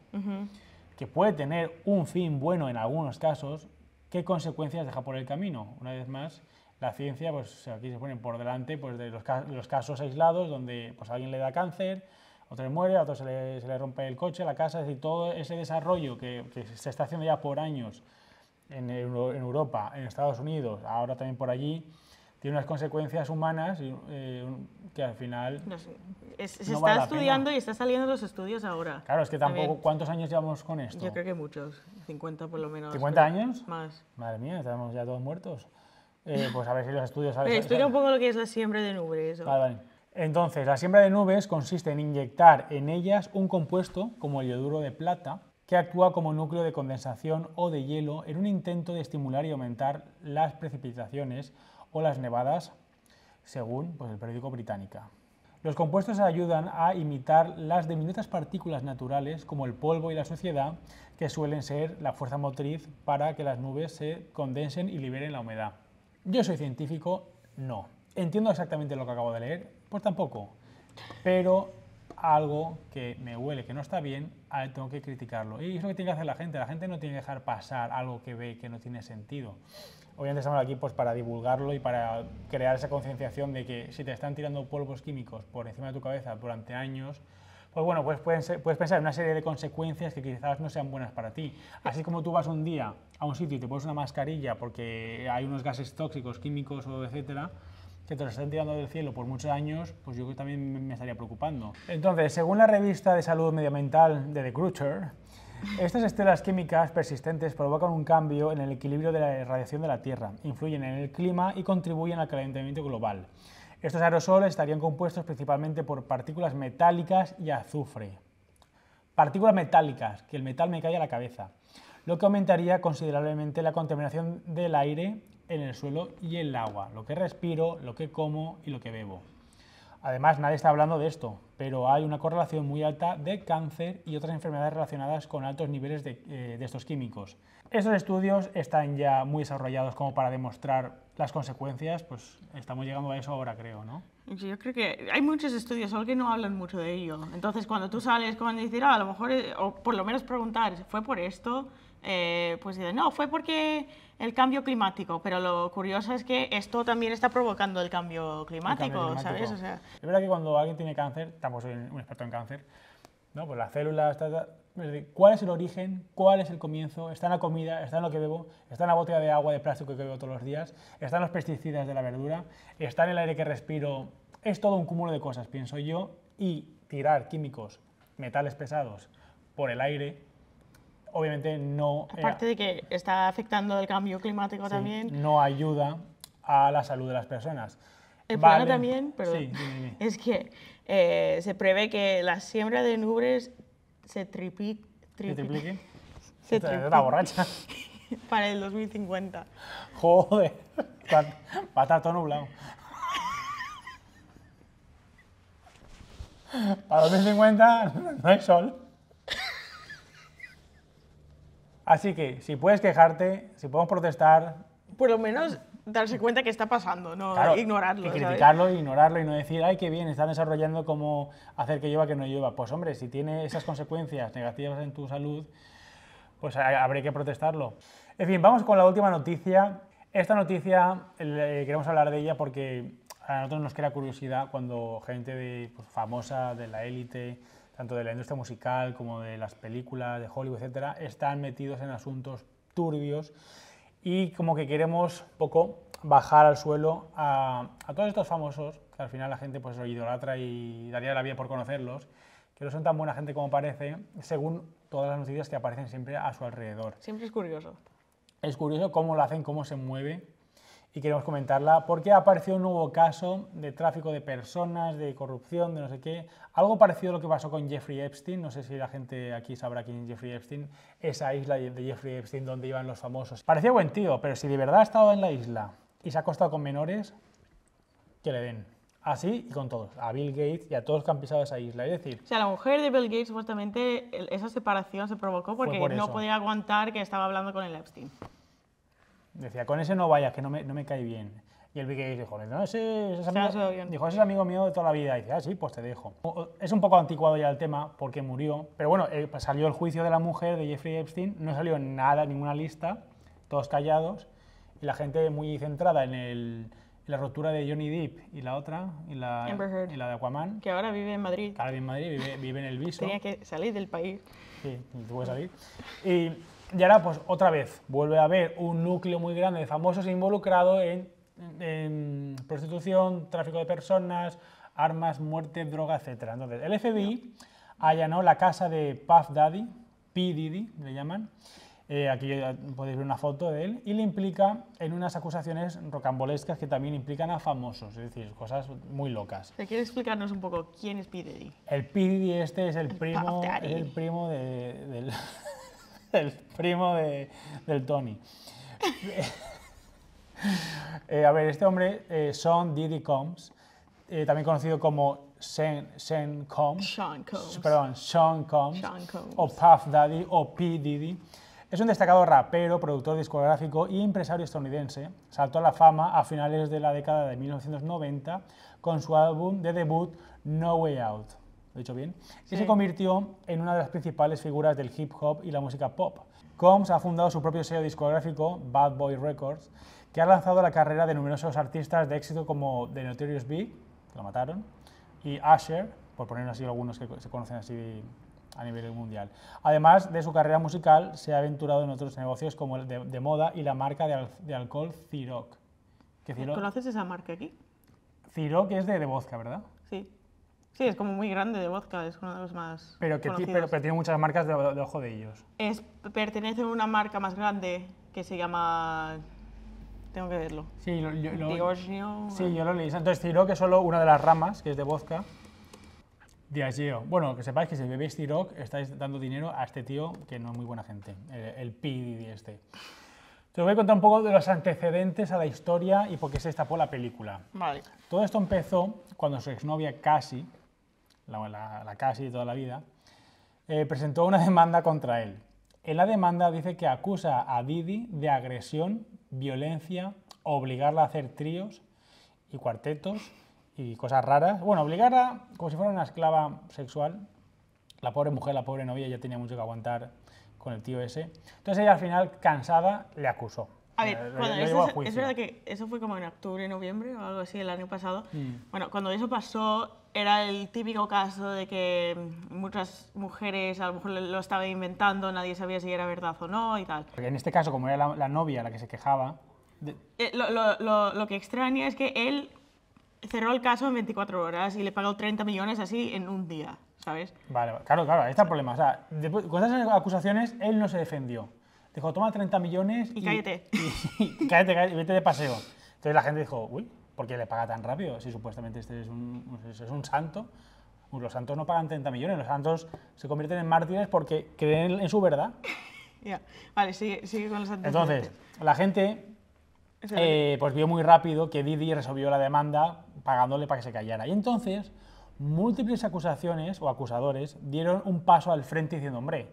A: que puede tener un fin bueno en algunos casos, ¿qué consecuencias deja por el camino? Una vez más, la ciencia, pues aquí se ponen por delante pues, de los, casos aislados donde pues, alguien le da cáncer, otro muere, a otro se le, rompe el coche, la casa, es decir, todo ese desarrollo que, se está haciendo ya por años en Europa, en Estados Unidos, ahora también por allí, tiene unas consecuencias humanas eh, que al final... No se está estudiando
C: y está saliendo los estudios ahora. Claro, es que tampoco... ¿Cuántos
A: años llevamos con esto? Yo creo que muchos, 50 por lo menos. ¿50 años? Más. Madre mía, estamos ya todos muertos. Eh, pues a ver si los estudios... Estudia
C: un poco lo que es la siembra de nubes. Vale,
A: vale. Entonces, la siembra de nubes consiste en inyectar en ellas un compuesto, como el yoduro de plata, que actúa como núcleo de condensación o de hielo en un intento de estimular y aumentar las precipitaciones o las nevadas, según pues, el periódico Británica. Los compuestos ayudan a imitar las diminutas partículas naturales, como el polvo y la suciedad, que suelen ser la fuerza motriz para que las nubes se condensen y liberen la humedad. Yo soy científico, no. Entiendo exactamente lo que acabo de leer, pues tampoco. Pero algo que me huele que no está bien, ah, tengo que criticarlo. Y es lo que tiene que hacer la gente. La gente no tiene que dejar pasar algo que ve que no tiene sentido obviamente estamos aquí pues para divulgarlo y para crear esa concienciación de que si te están tirando polvos químicos por encima de tu cabeza durante años, pues bueno, pues puedes pensar en una serie de consecuencias que quizás no sean buenas para ti. Así como tú vas un día a un sitio y te pones una mascarilla porque hay unos gases tóxicos, químicos o etcétera, que te lo están tirando del cielo por muchos años, pues yo también me estaría preocupando. Entonces, según la revista de salud medioambiental de The Grutter. Estas estelas químicas persistentes provocan un cambio en el equilibrio de la radiación de la Tierra, influyen en el clima y contribuyen al calentamiento global. Estos aerosoles estarían compuestos principalmente por partículas metálicas y azufre. Partículas metálicas, que el metal me cae a la cabeza, lo que aumentaría considerablemente la contaminación del aire en el suelo y el agua, lo que respiro, lo que como y lo que bebo. Además, nadie está hablando de esto, pero hay una correlación muy alta de cáncer y otras enfermedades relacionadas con altos niveles de, eh, estos químicos. Estos estudios están ya muy desarrollados como para demostrar las consecuencias, pues estamos llegando a eso ahora, creo, ¿no?
C: Yo creo que hay muchos estudios, solo que no hablan mucho de ello. Entonces, cuando tú sales con decir, ah, a lo mejor, eh, o por lo menos preguntar, ¿fue por esto? Eh, pues dicen, no, fue porque el cambio climático, pero lo curioso es que esto también está provocando el cambio climático, ¿sabes? es
A: verdad que cuando alguien tiene cáncer, estamos soy un experto en cáncer, ¿no? pues las células, ¿cuál es el origen? ¿Cuál es el comienzo? ¿Está en la comida? ¿Está en lo que bebo? ¿Está en la botella de agua de plástico que bebo todos los días? ¿Están los pesticidas de la verdura? ¿Está en el aire que respiro? Es todo un cúmulo de cosas, pienso yo, y tirar químicos, metales pesados por el aire obviamente no... Eh, Aparte
C: de que está afectando el cambio climático también.
A: No ayuda a la salud de las personas. El problema también, perdón, sí, sí, es que
C: eh, se prevé que la siembra de nubes se triplique.
A: ¿Se triplique? Se triplique. borracha.
C: Para el 2050.
A: Joder, va a todo nublado. Para el 2050 no hay sol. Así que, si puedes quejarte, si podemos protestar...
C: Por lo menos darse cuenta que está pasando, no ignorarlo. Y criticarlo,
A: ignorarlo y no decir, ay, qué bien, están desarrollando cómo hacer que llueva, que no llueva. Pues hombre, si tiene esas consecuencias negativas en tu salud, pues habré que protestarlo. En fin, vamos con la última noticia. Esta noticia queremos hablar de ella porque a nosotros nos crea curiosidad cuando gente de, pues, famosa, de la élite, tanto de la industria musical como de las películas, de Hollywood, etcétera, están metidos en asuntos turbios y como que queremos poco bajar al suelo a, todos estos famosos, que al final la gente pues los idolatra y daría la vida por conocerlos, que no son tan buena gente como parece, según todas las noticias que aparecen siempre a su alrededor. Siempre es curioso. Es curioso cómo lo hacen, cómo se mueve y queremos comentarla porque ha aparecido un nuevo caso de tráfico de personas, de corrupción, de no sé qué. Algo parecido a lo que pasó con Jeffrey Epstein. No sé si la gente aquí sabrá quién es Jeffrey Epstein. Esa isla de Jeffrey Epstein donde iban los famosos. Parecía buen tío, pero si de verdad ha estado en la isla y se ha acostado con menores, que le den. Así y con todos, a Bill Gates y a todos que han pisado esa isla. Es decir. O
C: sea, la mujer de Bill Gates supuestamente esa separación se provocó porque no podía aguantar que estaba hablando con el Epstein.
A: Decía, con ese no vayas, que no me, no me cae bien. Y el Big dijo, no, ese, amigo, dijo, ese es amigo mío de toda la vida. Y dice, ah, sí, pues te dejo. Es un poco anticuado ya el tema porque murió. Pero bueno, eh, pues salió el juicio de la mujer de Jeffrey Epstein, no salió nada, ninguna lista, todos callados. Y la gente muy centrada en, el, la ruptura de Johnny Depp y la otra, y la, y la de Aquaman. Que ahora vive en Madrid. Ahora vive en Madrid, vive, vive en el viso. Tenía que salir del país. Sí, tuvo que salir. Y y ahora, pues otra vez, vuelve a haber un núcleo muy grande de famosos involucrado en, prostitución, tráfico de personas, armas, muerte, droga, etc. Entonces, el FBI allanó la casa de Puff Daddy, P. Diddy le llaman, eh, aquí podéis ver una foto de él, y le implica en unas acusaciones rocambolescas que también implican a famosos, es decir, cosas muy locas.
C: ¿Te quieres explicarnos un poco quién es P. Diddy?
A: El P. Diddy este es el, primo, el primo de, del... el primo de, del Tony. Eh, a ver, este hombre, eh, Sean Diddy Combs, eh, también conocido como Sean Combs, Sean Combs, Sean Combs, o Puff Daddy o P. Diddy, es un destacado rapero, productor discográfico y empresario estadounidense. Saltó a la fama a finales de la década de 1990 con su álbum de debut No Way Out he dicho bien, y se convirtió en una de las principales figuras del hip hop y la música pop. Combs ha fundado su propio sello discográfico, Bad Boy Records, que ha lanzado la carrera de numerosos artistas de éxito como The Notorious Big, que lo mataron, y Asher, por poner así algunos que se conocen así a nivel mundial. Además de su carrera musical, se ha aventurado en otros negocios como el de, moda y la marca de, alcohol Ciroc. ¿Conoces esa marca aquí? Ciroc es de, de vodka, ¿verdad?
C: Sí. Sí, es como muy grande de vodka, es uno de los más. Pero que pero,
A: tiene muchas marcas de ojo de ellos.
C: Es, pertenece a una marca más grande que se llama. Tengo que verlo.
A: Sí, yo, lo, sí, yo lo leí. Entonces, Ciroc es solo una de las ramas, que es de vodka. Diageo. Bueno, que sepáis que si bebéis Ciroc estáis dando dinero a este tío que no es muy buena gente, el, PDD este. Te voy a contar un poco de los antecedentes a la historia y por qué se destapó la película. Vale. Todo esto empezó cuando su exnovia Cassie la, casi toda la vida, eh, presentó una demanda contra él. En la demanda dice que acusa a Didi de agresión, violencia, obligarla a hacer tríos y cuartetos y cosas raras. Bueno, obligarla como si fuera una esclava sexual. La pobre mujer, la pobre novia ya tenía mucho que aguantar con el tío ese. Entonces ella al final, cansada, le acusó. A ver, es verdad que
C: eso fue como en octubre, noviembre o algo así el año pasado. Mm. Bueno, cuando eso pasó era el típico caso de que muchas mujeres a lo mejor lo estaban inventando, nadie sabía si era verdad o no y tal.
A: Porque en este caso, como era la, novia la que se quejaba...
C: Eh, lo, que extraña es que él cerró el caso en 24 horas y le pagó 30 millones así en un día, ¿sabes?
A: Vale, claro, claro, ahí está el problema. O sea, con esas acusaciones él no se defendió. Dijo, toma 30 millones y, y cállate. Y, cállate, vete de paseo. Entonces la gente dijo, uy, ¿por qué le paga tan rápido? Si supuestamente este es un, es un santo. Pues los santos no pagan 30 millones, los santos se convierten en mártires porque creen en su verdad.
C: Ya, vale, sigue, sigue con los santos. Entonces,
A: la gente eh, pues vio muy rápido que Didi resolvió la demanda pagándole para que se callara. Y entonces, múltiples acusaciones o acusadores dieron un paso al frente diciendo, hombre,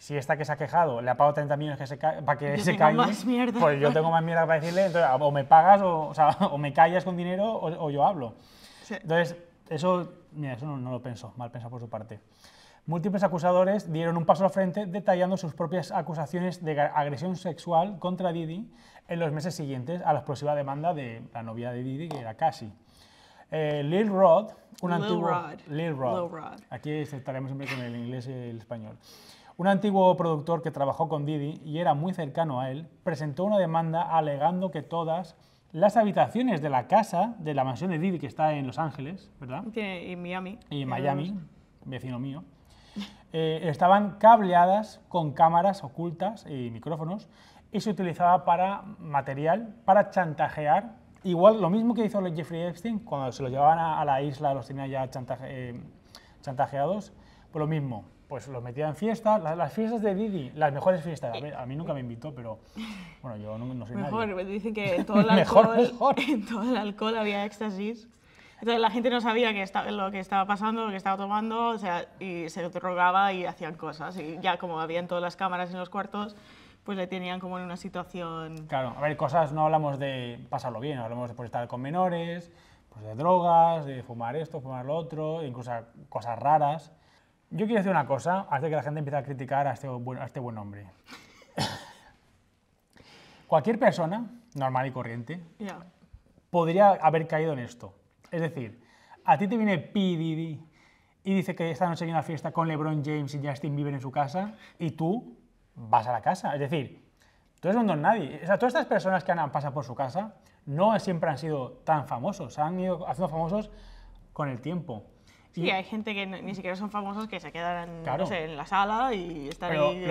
A: si esta que se ha quejado le ha pagado 30 millones que se para que yo se caiga, pues yo tengo más mierda para decirle, entonces o me pagas o, o, me callas con dinero o, yo hablo. Entonces, eso, eso no, lo pienso, mal pensado por su parte. Múltiples acusadores dieron un paso al frente detallando sus propias acusaciones de agresión sexual contra Didi en los meses siguientes a la explosiva demanda de la novia de Didi, que era Cassie. Eh, Lil Rod, un antiguo... Rod. Lil Rod. Lil Rod. Aquí estaremos siempre con el inglés y el español. Un antiguo productor que trabajó con Didi y era muy cercano a él, presentó una demanda alegando que todas las habitaciones de la casa, de la mansión de Didi que está en Los Ángeles, ¿verdad? en Miami. Y en Miami, vecino mío. Eh, estaban cableadas con cámaras ocultas y micrófonos y se utilizaba para material, para chantajear. Igual lo mismo que hizo Jeffrey Epstein cuando se lo llevaban a, la isla, los tenía ya chantaje, eh, chantajeados, pues lo mismo pues lo metía en fiestas, las, fiestas de Didi, las mejores fiestas. A, mí nunca me invitó, pero bueno, yo no, no soy mejor,
C: pues dicen que en todo el alcohol, alcohol había éxtasis. Entonces la gente no sabía que estaba, lo que estaba pasando, lo que estaba tomando, o sea, y se drogaba y hacían cosas. Y ya como habían todas las
A: cámaras en los cuartos, pues le tenían como en una situación... Claro, a ver, cosas, no hablamos de pasarlo bien, hablamos de pues, estar con menores, pues de drogas, de fumar esto, fumar lo otro, incluso cosas raras. Yo quiero decir una cosa, antes de que la gente empiece a criticar a este, este buen, hombre. Cualquier persona, normal y corriente, podría haber caído en esto. Es decir, a ti te viene P. y dice que esta noche hay una fiesta con LeBron James y Justin viven en su casa y tú vas a la casa. Es decir, tú eres un don nadie. todas estas personas que han pasado por su casa no siempre han sido tan famosos, han ido haciendo famosos con el tiempo
C: y... hay gente que ni siquiera son famosos que se quedan en la sala y están ahí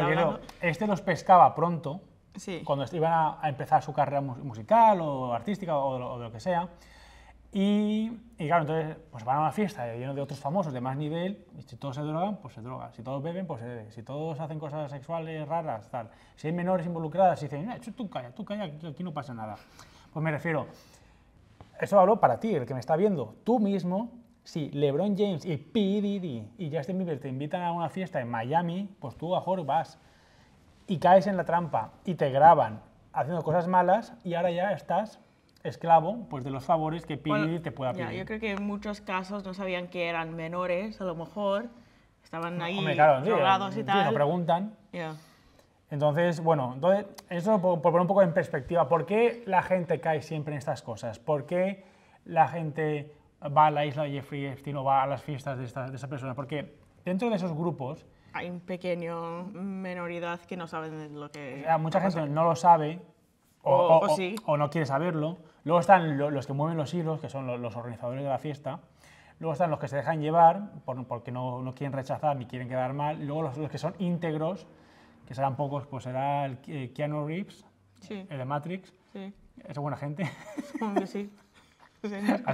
A: este los pescaba pronto, sí. cuando iban a, empezar su carrera musical o artística o, de lo que sea. Y, claro, entonces pues van a una fiesta lleno de otros famosos de más nivel, y si todos se drogan, pues se drogan, si todos beben, pues se beben, si todos hacen cosas sexuales raras, tal, si hay menores involucradas, y dicen, eh, tú calla, tú calla, aquí no pasa nada. Pues me refiero, eso hablo para ti, el que me está viendo, tú mismo si LeBron James y P. y Justin Bieber te invitan a una fiesta en Miami, pues tú Jorge vas y caes en la trampa y te graban haciendo cosas malas y ahora ya estás esclavo pues de los favores que P. te pueda pedir. yo
C: creo que en muchos casos no sabían que eran menores, a lo mejor estaban ahí drogados y tal. Sí,
A: preguntan. Entonces, bueno, entonces, eso por, poner un poco en perspectiva, ¿por qué la gente cae siempre en estas cosas? ¿Por qué la gente va a la isla de Jeffrey Epstein o va a las fiestas de, esta, de esa persona, porque dentro de esos grupos...
C: Hay un pequeño minoridad que no saben lo que...
A: Mucha gente no lo sabe
C: o,
A: no quiere saberlo. Luego están los que mueven los hilos, que son los, organizadores de la fiesta. Luego están los que se dejan llevar porque no, no, quieren rechazar ni quieren quedar mal. Luego los, que son íntegros, que serán pocos, pues será el, eh, Keanu Reeves, el de Matrix. Sí. Es buena gente.
C: sí.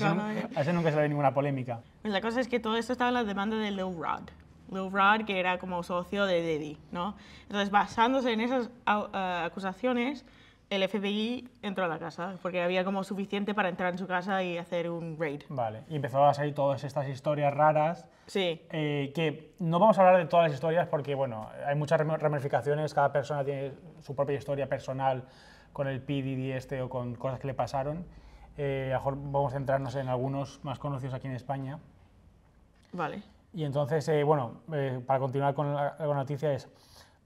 A: A eso nunca ve ninguna polémica.
C: Pues la cosa es que todo esto estaba en la demanda de Lil Rod. Lil Rod, que era como socio de Diddy, ¿no? Entonces, basándose en esas eh, acusaciones, el FBI entró a la casa, porque había como suficiente para entrar en su casa y hacer
A: un raid. Vale, y empezó a salir todas estas historias raras. Sí. Eh, que no vamos a hablar de todas las historias porque, bueno, hay muchas ramificaciones, cada persona tiene su propia historia personal con el PDD este o con cosas que le pasaron eh, vamos a centrarnos en algunos más conocidos aquí en España. Vale. Y entonces, eh, bueno, eh, para continuar con la, noticia es,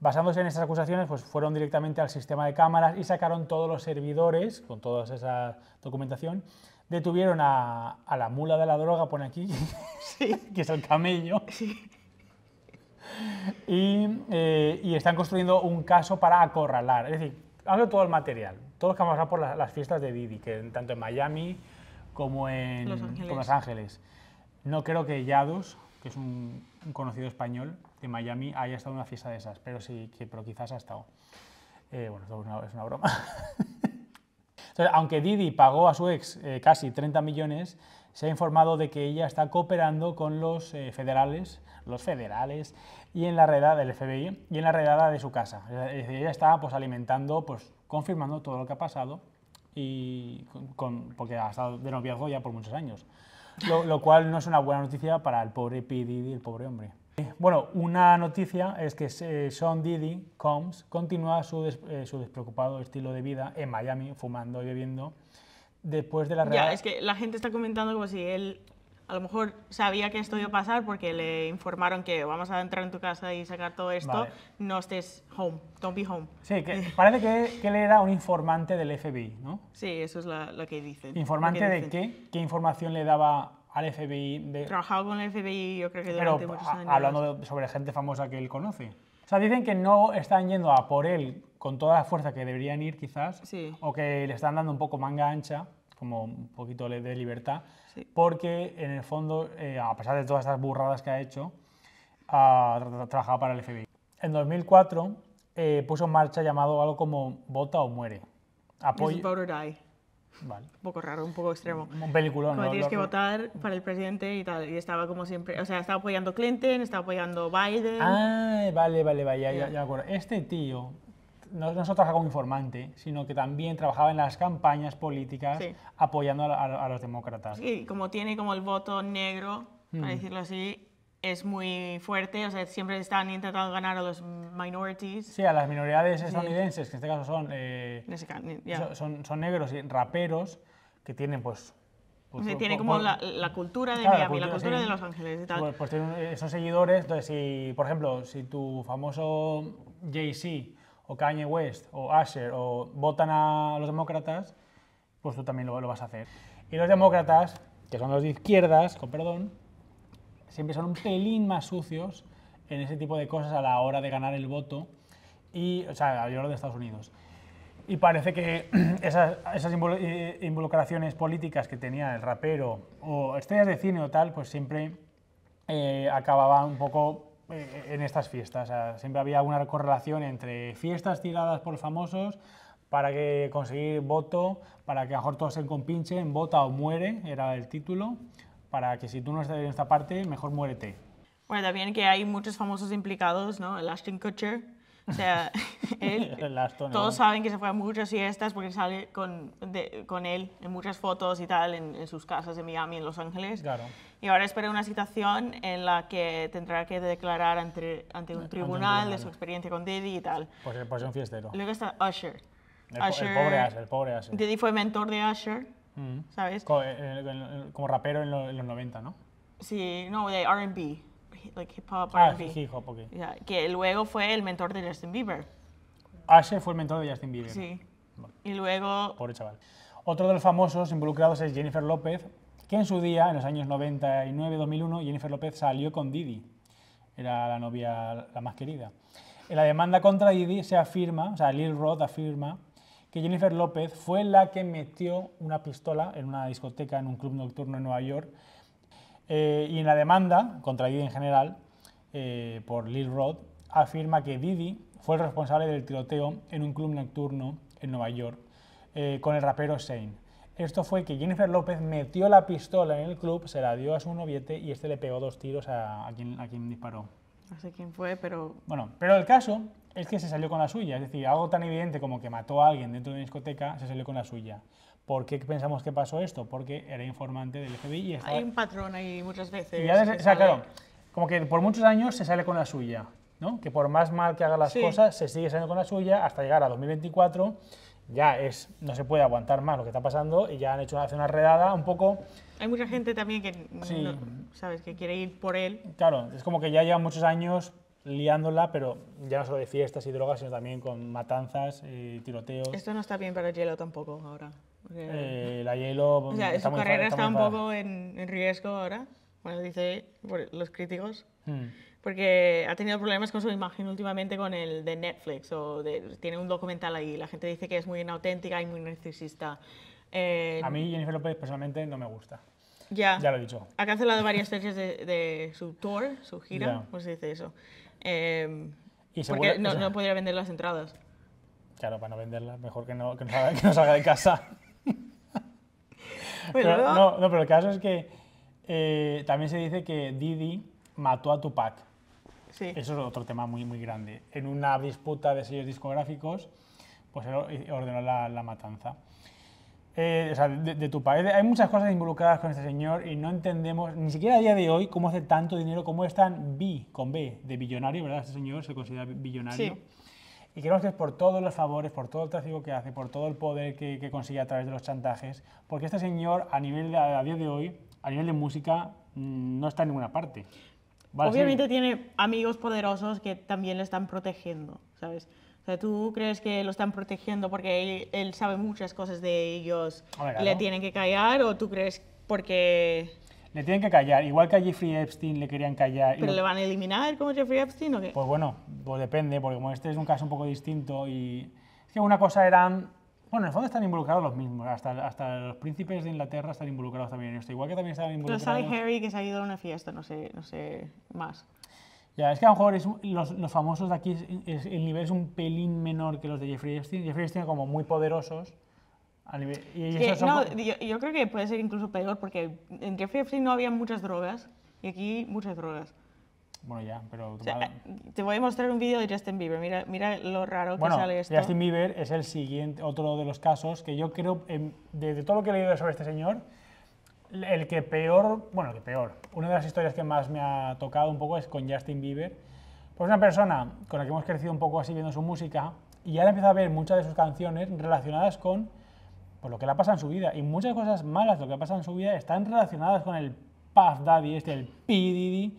A: basándose en estas acusaciones, pues fueron directamente al sistema de cámaras y sacaron todos los servidores, con toda esa documentación, detuvieron a, la mula de la droga, pone aquí, que es el camello. Sí. Eh, y, están construyendo un caso para acorralar. Es decir, han todo el material todos los que hemos pasado por las fiestas de Didi, que tanto en Miami como en Los Ángeles. No creo que Yadus, que es un, conocido español de Miami, haya estado en una fiesta de esas, pero sí, que, pero quizás ha estado. Eh, bueno, es una, broma. aunque Didi pagó a su ex eh, casi 30 millones, se ha informado de que ella está cooperando con los eh, federales, los federales, y en la redada del FBI, y en la redada de su casa. Ella está pues, alimentando pues, confirmando todo lo que ha pasado, y con, porque ha estado de noviazgo ya por muchos años. Lo, cual no es una buena noticia para el pobre P. Diddy, el pobre hombre. Bueno, una noticia es que eh, Sean Diddy Combs continúa eh, su, despreocupado estilo de vida en Miami, fumando y bebiendo, después de la... Ya, es
C: que la gente está comentando como si él a lo mejor sabía que esto iba a pasar porque le informaron que vamos a entrar en tu casa y sacar todo esto, no estés home, don't be home.
A: Sí, parece que, que, él era un informante del FBI, ¿no?
C: Sí, eso es lo que dicen. ¿Informante de
A: qué? ¿Qué información le daba al FBI? De... Trabajaba con el FBI, yo creo que durante muchos años. hablando sobre gente famosa que él conoce. O sea, dicen que no están yendo a por él con toda la fuerza que deberían ir, quizás, sí. o que le están dando un poco manga ancha como un poquito de libertad, porque en el fondo, eh, a pesar de todas estas burradas que ha hecho, ha trabajado para el FBI. En 2004 eh, puso en marcha llamado algo como Vota o Muere. Apoyo.
C: Vale. Un poco raro, un poco extremo. Un peliculón, Como ¿no? tienes que votar para el presidente y tal. Y estaba como siempre, o sea, estaba apoyando Clinton, estaba apoyando Biden. Ah,
A: vale, vale, vale, ya, ya acuerdo. Este tío, no, solo trabajaba como informante, sino que también trabajaba en las campañas políticas apoyando a, los demócratas. Sí,
C: como tiene como el voto negro, para mm. decirlo así, es muy fuerte, o sea, siempre están intentando ganar a los minorities. Sí,
A: a las minoridades estadounidenses, que en este caso eh, son, son, negros y raperos, que tienen pues... pues tiene como la, cultura de Miami, la cultura, de Los Ángeles y tal. Pues, pues tienen, eh, son seguidores, entonces si, por ejemplo, si tu famoso Jay-Z o Kanye West, o Asher, o votan a los demócratas, pues tú también lo, vas a hacer. Y los demócratas, que son los de izquierdas, con perdón, siempre son un pelín más sucios en ese tipo de cosas a la hora de ganar el voto, y, o sea, a lo de Estados Unidos. Y parece que esas, eh, involucraciones políticas que tenía el rapero o estrellas de cine o tal, pues siempre eh, acababan un poco eh, en estas fiestas. siempre había una correlación entre fiestas tiradas por famosos para que conseguir voto, para que a mejor todos se compinchen, vota o muere, era el título, para que si tú no estás en esta parte, mejor muérete.
C: Bueno, también que hay muchos famosos implicados, ¿no? El Ashton Kutcher, o sea,
A: él, todos saben
C: que se fue a muchas fiestas porque sale con, con él en muchas fotos y tal, en, sus casas de Miami, en Los Ángeles. Claro. Y ahora espera una situación en la que tendrá que declarar ante, ante un tribunal de su experiencia con Diddy y tal.
A: Pues, es pues un fiestero. Luego
C: está Usher.
A: El, pobre Usher, el pobre Usher. Diddy
C: fue mentor de
A: Usher, mm. ¿sabes? Como, eh, eh, como, rapero en, los 90, ¿no? Sí, no, de
C: RB. Ah, que luego fue el mentor de Justin Bieber.
A: Asher ah, fue el mentor de Justin Bieber. Sí.
C: Y luego... Por
A: chaval. Otro de los famosos involucrados es Jennifer López, que en su día, en los años 99-2001, Jennifer López salió con Didi. Era la novia la más querida. En la demanda contra Didi se afirma, o sea, Lil Roth afirma que Jennifer López fue la que metió una pistola en una discoteca, en un club nocturno en Nueva York, eh, y en la demanda contra Didi en general, eh, por Lil Roth, afirma que Didi fue el responsable del tiroteo en un club nocturno en Nueva York eh, con el rapero Shane. Esto fue que Jennifer López metió la pistola en el club, se la dio a su noviete y este le pegó dos tiros a, quien, a quien disparó. No sé quién fue, pero... Bueno, pero el caso es que se salió con la suya, es decir, algo tan evidente como que mató a alguien dentro de una discoteca, se salió con la suya. ¿Por qué pensamos que pasó esto? Porque era informante del FBI. Y Hay un
C: patrón ahí muchas veces. o sea, claro,
A: como que por muchos años se sale con la suya, ¿no? Que por más mal que haga las cosas, se sigue saliendo con la suya hasta llegar a 2024. Ya es, no se puede aguantar más lo que está pasando y ya han hecho una, una redada un poco...
C: Hay mucha gente también que,
A: ¿sabes? que quiere ir por él. Claro, es como que ya llevan muchos años liándola, pero ya no solo de fiestas y drogas, sino también con matanzas, y tiroteos. Esto
C: no está bien para el hielo tampoco ahora
A: la su carrera está, un poco
C: en, riesgo ahora, bueno, dice los críticos. Hmm. Porque ha tenido problemas con su imagen últimamente con el de Netflix. o Tiene un documental ahí. La gente dice que es muy inauténtica y muy narcisista. Eh,
A: a mí Jennifer López personalmente no me gusta. Ya. Ya lo he dicho.
C: Ha cancelado varias fechas de, su tour, su gira, pues se dice eso. Em,
A: ¿Y porque no, podría vender las entradas. Claro, para no venderlas, mejor que no, que no salga de casa. no, no, pero el caso es que eh, también se dice que Didi mató a Tupac. Eso es otro tema muy, muy grande. En una disputa de sellos discográficos, pues ordenó la, matanza. Eh, de, Tupac. Hay muchas cosas involucradas con este señor y no entendemos, ni siquiera a día de hoy, cómo hace tanto dinero, cómo es tan B, con B, de billonario, ¿verdad? Este señor se considera billonario. Y que que es por todos los favores, por todo el tráfico que hace, por todo el poder que, consigue a través de los chantajes, porque este señor a nivel de, a día de hoy, a nivel de música, mm, no está en ninguna parte. Obviamente
C: tiene amigos poderosos que también le están protegiendo, ¿sabes? O sea, tú crees que lo están protegiendo porque él, sabe muchas cosas de ellos y le tienen que callar, o tú crees porque
A: le tienen que callar, igual que a Jeffrey Epstein le querían callar. ¿Pero le van a
C: eliminar como Jeffrey Epstein o qué?
A: Pues bueno, pues depende, porque como este es un caso un poco distinto y... Es que una cosa eran... Bueno, en el fondo están involucrados los mismos, hasta, hasta los príncipes de Inglaterra están involucrados también en esto, igual que también están involucrados... Pero sale
C: Harry que se ha ido a una fiesta, no sé, no sé más.
A: Ya, es que a lo mejor es, los, los, famosos de aquí, el nivel es un pelín menor que los de Jeffrey Epstein. Jeffrey Epstein como muy poderosos,
C: yo, creo que puede ser incluso peor porque en Jeffrey Epstein no había muchas drogas y aquí muchas drogas.
A: Bueno, ya, pero... Eh,
C: te voy a mostrar un vídeo de Justin Bieber, mira, mira lo raro que sale esto. Justin
A: Bieber es el siguiente, otro de los casos que yo creo, em, de, todo lo que he leído sobre este señor, el que peor, bueno, el que peor, una de las historias que más me ha tocado un poco es con Justin Bieber. Pues una persona con la que hemos crecido un poco así viendo su música y ahora empieza a ver muchas de sus canciones relacionadas con por lo que le ha pasado en su vida. Y muchas cosas malas de lo que ha pasado en su vida están relacionadas con el Puff Daddy, este, el P.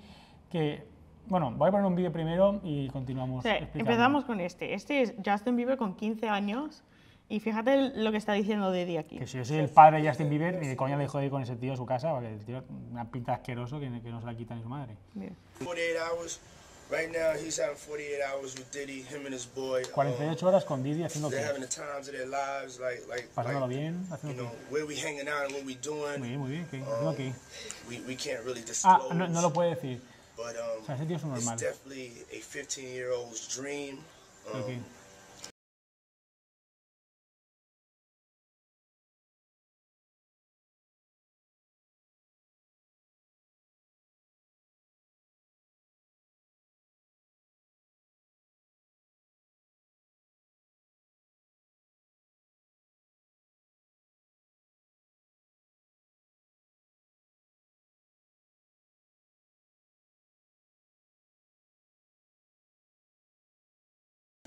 A: que bueno, voy a poner un vídeo primero y continuamos. Sí, empezamos
C: con este. Este es Justin Bieber con 15 años. Y fíjate lo que está diciendo día aquí.
A: Que si yo soy el padre de Justin Bieber, ni de coña le dejo ir con ese tío a su casa, porque el tío una pinta asqueroso que, no se la quita ni su madre. Bien.
D: Right now he's 48 hours him um,
A: horas con Diddy haciendo pasándolo bien, haciendo
D: we Muy muy bien, um, haciendo Ah, no,
A: lo puede decir. Um, o sea, ese es normal.
D: 15 dream.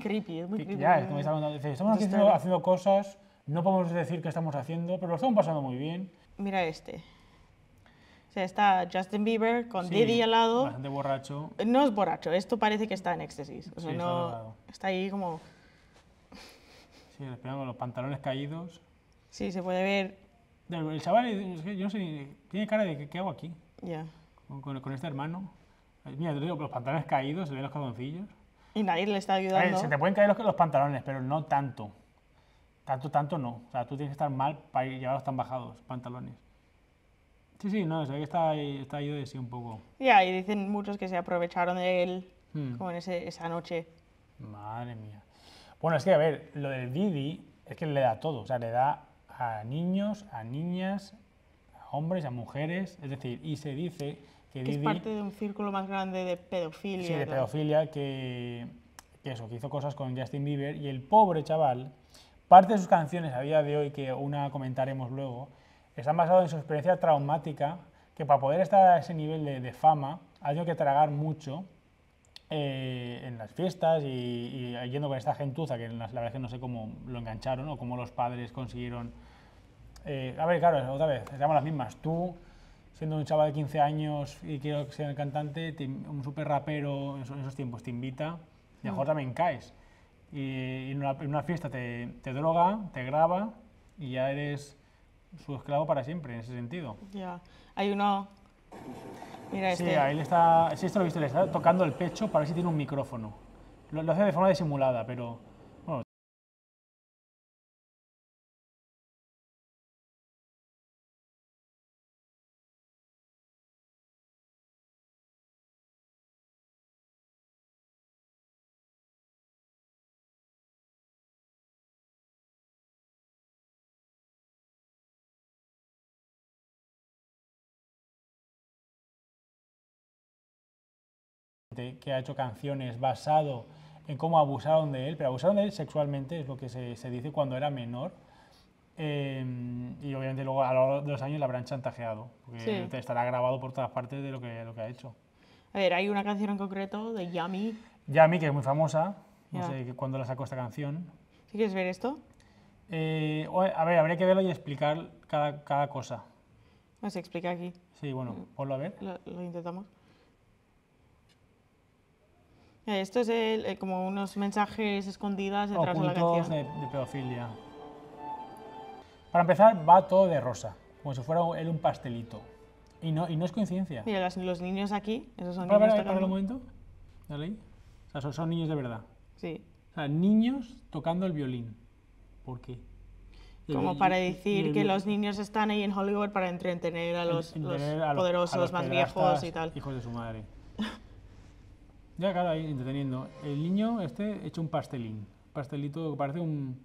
B: creepy,
A: es muy creepy. estamos haciendo, cosas, no podemos decir qué estamos haciendo, pero lo estamos pasando muy bien. Mira este. O sea, está Justin Bieber con Didi Diddy al lado. Bastante borracho. Eh,
C: no es borracho, esto parece que está en éxtasis. O sea, está no, está ahí como...
A: Sí, esperando los pantalones caídos. Sí, se puede ver... El chaval, yo no sé, tiene cara de qué hago aquí con, este hermano. Mira, te digo, los pantalones caídos, se ven los calzoncillos.
C: Y nadie le está ayudando. se te pueden caer
A: los, los, pantalones, pero no tanto. Tanto, tanto no. O sea, tú tienes que estar mal para llevarlos tan bajados, pantalones. Sí, sí, no, o que está, está de sí un poco.
C: Ya, ahí y dicen muchos que se aprovecharon de él hmm. como en esa noche.
A: Madre mía. Bueno, es que, a ver, lo del Didi es que le da todo. O sea, le da a niños, a niñas, a hombres, a mujeres. Es decir, y se dice es parte de un círculo más grande de pedofilia. Sí, de pedofilia, que, que, eso, que hizo cosas con Justin Bieber. Y el pobre chaval, parte de sus canciones a día de hoy, que una comentaremos luego, están basadas en su experiencia traumática, que para poder estar a ese nivel de, fama, ha tenido que tragar mucho eh, en las fiestas y, y, yendo con esta gentuza, que la, verdad es que no sé cómo lo engancharon o cómo los padres consiguieron... Eh, a ver, claro, otra vez, estamos las mismas. Tú siendo un chaval de 15 años y quiero ser el cantante, un super rapero en esos, tiempos te invita y a mejor mm. también caes. Y en una, fiesta te, droga, te graba y ya eres su esclavo para siempre en ese sentido. Ya, hay uno...
C: Mira este. Sí, ahí le
A: está, Sí, esto lo visto, le está tocando el pecho para ver si tiene un micrófono. Lo, lo hace de forma disimulada, pero que ha hecho canciones basado en cómo abusaron de él, pero abusaron de él sexualmente, es lo que se, se dice cuando era menor. Em, y obviamente luego a lo largo de los años la habrán chantajeado, porque estará grabado por todas partes de lo que, lo que ha hecho. A ver, hay una canción en concreto de Yami. Yami, que es muy famosa, no sé cuándo la sacó esta canción. quieres ver esto? Eh, a ver, habría que verlo y explicar cada, cada cosa. No se explica aquí. Sí, bueno, mm. ponlo a ver. lo intentamos.
C: Eh, esto es eh, como unos mensajes escondidos detrás de la canción.
A: De, de pedofilia. Para empezar, va todo de rosa, como si fuera él un pastelito. Y no, y no es coincidencia.
C: Mira, los niños aquí, esos son niños. Para, para, un momento.
A: Dale ahí. O sea, son, niños de verdad. Sí. O sea, niños tocando el violín. ¿Por qué? como para decir que los
C: niños están ahí en Hollywood para entretener a los, poderosos más viejos y
A: tal. Hijos de su madre. Ya, claro, ahí entreteniendo. El niño este hecho un pastelín. Pastelito que parece un...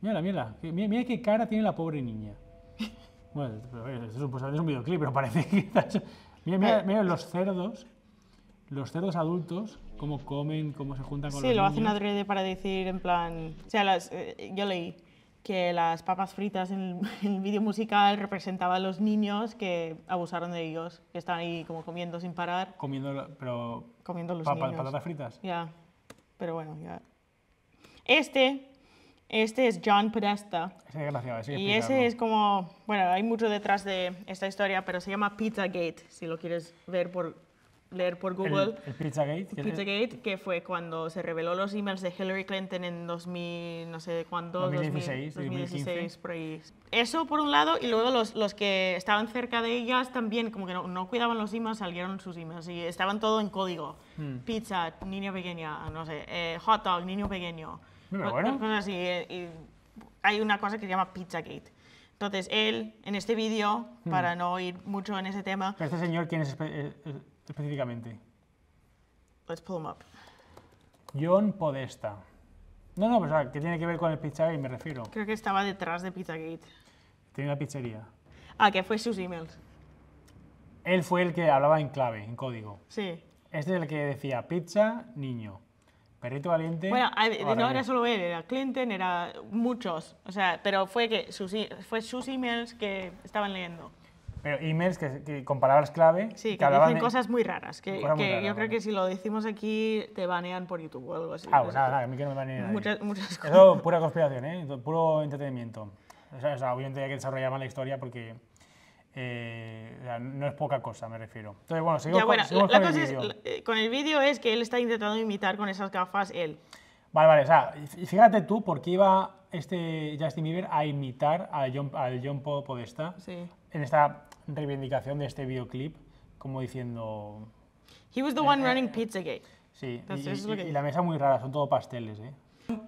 A: Mira, mira, mira, mira qué cara tiene la pobre niña. Bueno, esto pues, es un videoclip, pero parece que... Mira, mira, mira los cerdos, los cerdos adultos, cómo comen, cómo se juntan con sí, los Sí, lo niños. hacen adrede
C: para decir en plan... O sea, eh, yo leí que las papas fritas en el, vídeo musical representaban a los niños que abusaron de ellos, que estaban ahí como comiendo sin parar.
A: Comiendo, pero... Comiendo los niños. ¿Patatas fritas?
C: Ya, pero bueno, ya. Este, este es John Podesta.
A: Ese es gracioso, Y ese es
C: como, bueno, hay mucho detrás de esta historia, pero se llama Gate si lo quieres ver por leer por Google. El, Pizzagate. Que fue cuando se reveló los emails de Hillary Clinton en 2000, no sé cuándo. 2016, por ahí. Eso por un lado, y luego los, los que estaban cerca de ellas también, como que no, cuidaban los emails, salieron sus emails y estaban todo en código. Hmm. Pizza, niño pequeño ah, no sé, eh, hot dog, niño pequeño. bueno. Cosas así. Eh, y hay una cosa que se llama Pizzagate. Entonces, él, en este vídeo, hmm. para no ir mucho en ese tema... este
A: señor quién es? Eh, específicamente? Let's pull em up. John Podesta. No, no, pues, que tiene que ver con el Pizzagate, me refiero. Creo que estaba detrás de Pizzagate. Tiene una pizzería.
C: Ah, que fue sus emails.
A: Él fue el que hablaba en clave, en código. Sí. Este es el que decía pizza, niño. Perrito valiente. Bueno, no era solo
C: él, era Clinton, era muchos. O sea, pero fue que sus, fue sus emails que estaban leyendo
A: pero eh, emails que, con palabras clave. que, dicen de... cosas
C: muy raras. Que, yo creo que si lo decimos aquí te banean por YouTube o algo así. Ah, pues a mí que no me banean. Muchas,
A: cosas. pura conspiración, ¿eh? puro entretenimiento. O sea, obviamente hay que desarrollar más la historia porque eh, no es poca cosa, me refiero. Entonces, bueno, seguimos, con, la cosa el Es,
C: eh, con el vídeo es que él está intentando imitar con esas gafas él.
A: Vale, vale, o sea, fíjate tú por qué iba este Justin Bieber a imitar al John, al Podesta sí. en esta reivindicación de este videoclip como diciendo...
C: He was the one eh, running eh, Pizzagate. Sí, y, la
A: mesa muy rara, son todo pasteles, ¿eh?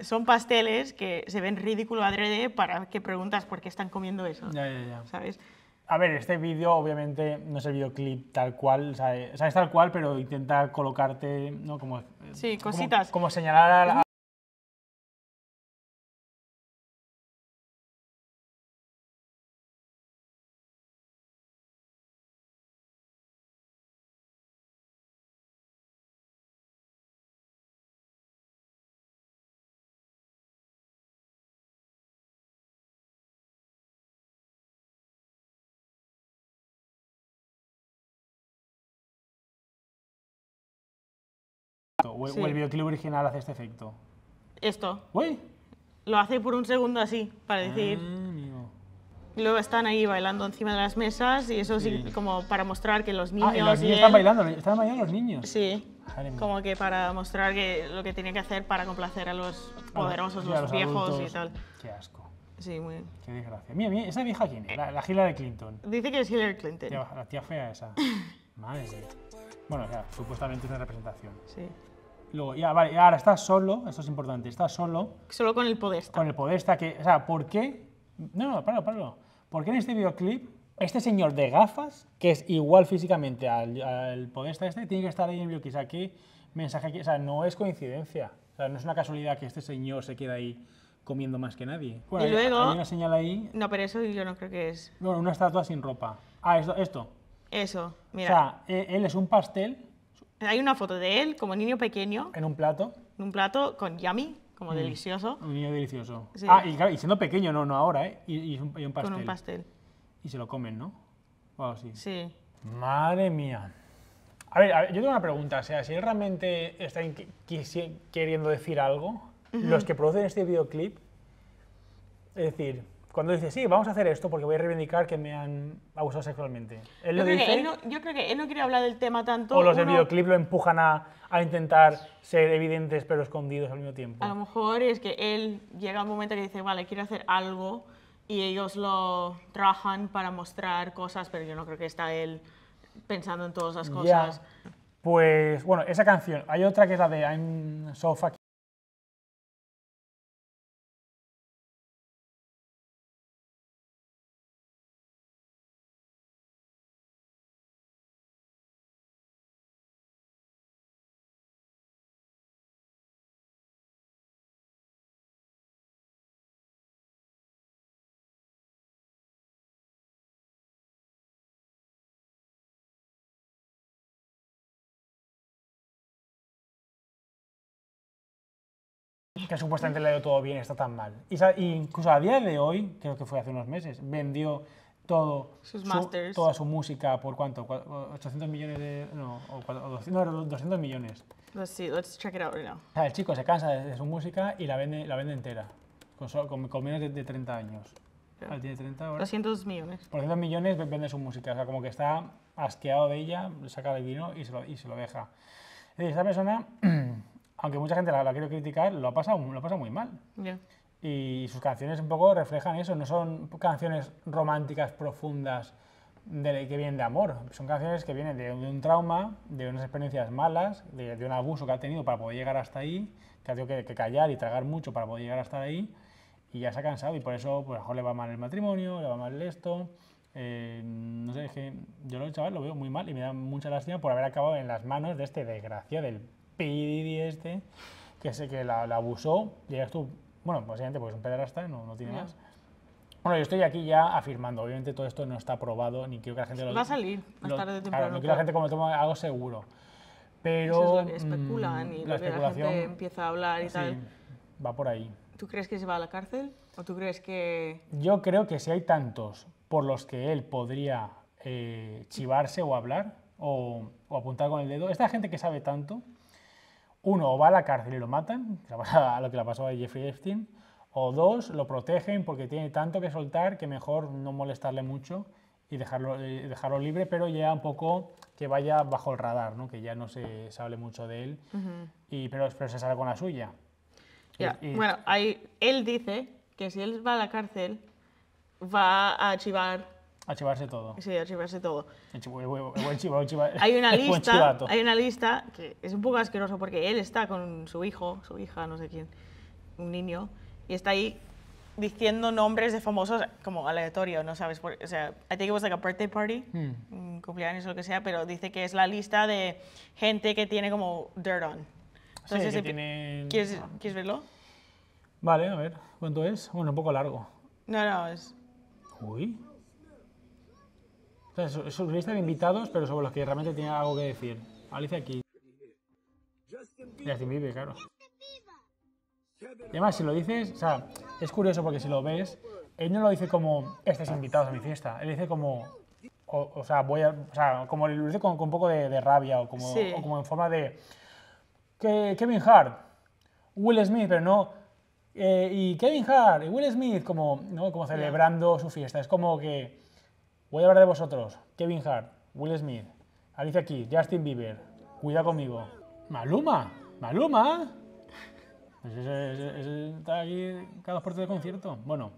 C: Son pasteles que se ven ridículo adrede para que preguntas por qué están comiendo eso. Ya, ya,
A: ya. ¿Sabes? A ver, este vídeo obviamente no es el videoclip tal cual, Sabes eh, tal cual, pero intenta colocarte, ¿no? Como, sí, cositas. Como, señalar a la... O, el videoclip original hace este efecto.
B: Esto.
C: ¿Uy? Lo hace por un segundo así, para decir. Ah, luego están ahí bailando encima de las mesas y eso sí, como para mostrar que los niños. Ah, y los están bailando,
A: están bailando los niños. Sí. Como
C: que para mostrar que lo que tenía que hacer para complacer a los poderosos, los, viejos y tal. Qué asco.
A: Sí, muy bien. Qué desgracia. Mira, mira esa vieja quién es, la, la Hillary Clinton. Dice que es Hillary Clinton. Tía, la tía fea esa. Madre. mía. Bueno, ya, supuestamente es una representación. Sí. Luego, ya, vale, ahora está solo, esto es importante, está solo. Solo con el podesta. Con el podesta, que, o sea, ¿por qué? No, no, páralo, páralo. ¿Por qué en este videoclip este señor de gafas, que es igual físicamente al, al podesta este, tiene que estar ahí en el videoclip? O sea, ¿qué mensaje aquí? O sea, no es coincidencia. O sea, no es una casualidad que este señor se quede ahí comiendo más que nadie. y luego... Hay una señal ahí... No,
C: pero eso yo no creo que es...
A: Bueno, una estatua sin ropa. Ah, esto. esto. Eso, mira. O sea, e, él es un pastel
C: hay una foto de él como niño pequeño. En un plato. En un plato con yummy, como mm. delicioso.
A: Un niño delicioso. Ah, y, siendo pequeño, no, no ahora, ¿eh? Y, un, pastel. Con un pastel. Y se lo comen, ¿no? sí. Sí. Madre mía. A ver, yo tengo una pregunta. O sea, si él realmente está queriendo decir algo, los que producen este videoclip, es decir, cuando dice, sí, vamos a hacer esto porque voy a reivindicar que me han abusado sexualmente. Él yo, lo creo dice, no,
C: yo creo que él no quiere hablar del tema tanto. O los del videoclip
A: lo empujan a, intentar ser evidentes pero escondidos al mismo tiempo. A lo
C: mejor es que él llega un momento que dice, vale, quiero hacer algo y ellos lo trabajan para mostrar cosas, pero yo no creo que está él pensando en todas las cosas.
A: Pues bueno, esa canción. Hay otra que es la de I'm so fucking que supuestamente le ha ido todo bien, está tan mal. Y, incluso a día de hoy, creo que fue hace unos meses, vendió todo, toda su música por cuánto, 800 millones de... No, 200, millones.
C: Let's see, let's check it out right now.
A: el chico se cansa de, su música y la vende, la vende entera, con, menos de, 30 años. tiene 30 ahora. 200 millones. Por 200 millones vende su música, o sea, como que está asqueado de ella, le saca el vino y se lo, y se lo deja. Es decir, esa persona... aunque mucha gente la, quiero criticar, lo ha pasado, lo ha muy mal. Y sus canciones un poco reflejan eso, no son canciones románticas profundas de, que vienen de amor, son canciones que vienen de, un trauma, de unas experiencias malas, de, un abuso que ha tenido para poder llegar hasta ahí, que ha tenido que, callar y tragar mucho para poder llegar hasta ahí, y ya se ha cansado y por eso pues, a lo mejor le va mal el matrimonio, le va mal esto. Eh, no sé, yo lo, lo veo muy mal y me da mucha lástima por haber acabado en las manos de este desgraciado... del y este, que sé que la, abusó, llegas tú, bueno, básicamente porque es un pederasta, no, no tiene más. Bueno, yo estoy aquí ya afirmando, obviamente todo esto no está probado, ni quiero que la gente lo... Va a salir más tarde de Claro, no quiero mm, que la gente como tome algo seguro, pero... especulan y la, gente
C: empieza a hablar y tal. va por ahí. ¿Tú crees que se va a la cárcel? ¿O tú crees que...?
A: Yo creo que si hay tantos por los que él podría eh, chivarse o hablar, o, o, apuntar con el dedo. Esta gente que sabe tanto, uno, o va a la cárcel y lo matan, a lo que le pasó a Jeffrey Epstein, o dos, lo protegen porque tiene tanto que soltar que mejor no molestarle mucho y dejarlo, eh, dejarlo libre, pero ya un poco que vaya bajo el radar, que ya no se, hable mucho de él, y, pero, se sale con la suya. bueno,
C: él dice que si él va a la cárcel, va a archivar
A: Archivarse todo.
C: Sí, archivarse todo.
A: hay una lista, hay una
C: lista que es un poco asqueroso porque él está con su hijo, su hija, no sé quién, un niño, y está ahí diciendo nombres de famosos como aleatorio, no sabes, por, o sea, I think it was a birthday party,
B: hmm.
C: cumpleaños o lo que sea, pero dice que es la lista de gente que tiene como dirt on. sí, que tiene... ¿quieres, ¿quieres verlo?
A: Vale, a ver, ¿cuánto es? Bueno, un poco largo.
C: No, no, es...
A: Uy es una lista de invitados, pero sobre los que realmente tiene algo que decir. Alicia aquí. Justin Bieber, claro. Y además, si lo dices, o sea, es curioso porque si lo ves, él no lo dice como, estáis invitados a mi fiesta, él dice como, o, sea, voy a, o sea, como lo dice con, un poco de, rabia o como, como, en forma de, Kevin Hart, Will Smith, pero no, eh, y Kevin Hart, y Will Smith, como, ¿no? como celebrando su fiesta, es como que Voy a hablar de vosotros. Kevin Hart, Will Smith, Alicia Keys, Justin Bieber. Cuidado conmigo. Maluma. Maluma. Pues está aquí cada parte del de concierto. Bueno,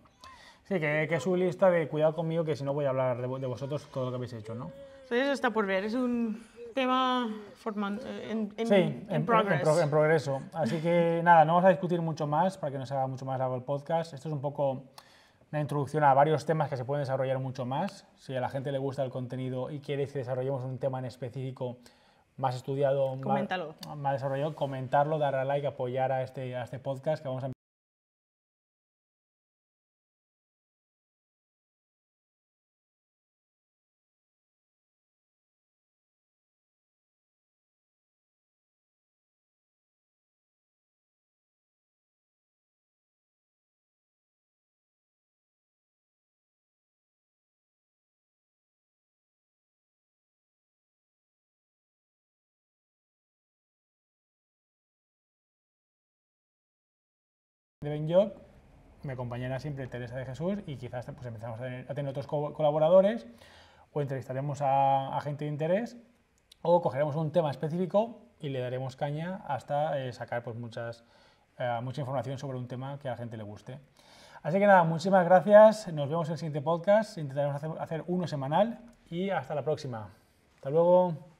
A: sí, que, que, su lista de cuidado conmigo, que si no voy a hablar de, vosotros todo lo que habéis hecho, ¿no?
C: Eso está por ver, es un tema en, en, progreso. en, progreso. Así
A: que nada, no vamos a discutir mucho más para que no se haga mucho más largo el podcast. Esto es un poco una introducción a varios temas que se pueden desarrollar mucho más. Si a la gente le gusta el contenido y quiere que desarrollemos un tema en específico más estudiado, más, desarrollado, comentarlo, darle like, apoyar a este, a este podcast que vamos a de Benyoc, me acompañará siempre Teresa de Jesús y quizás pues, empezamos a tener, otros colaboradores o entrevistaremos a, gente de interés o cogeremos un tema específico y le daremos caña hasta eh, sacar pues, muchas, eh, mucha información sobre un tema que a la gente le guste. Así que nada, muchísimas gracias. Nos vemos en el siguiente podcast. Intentaremos hacer uno semanal y hasta la próxima. Hasta luego.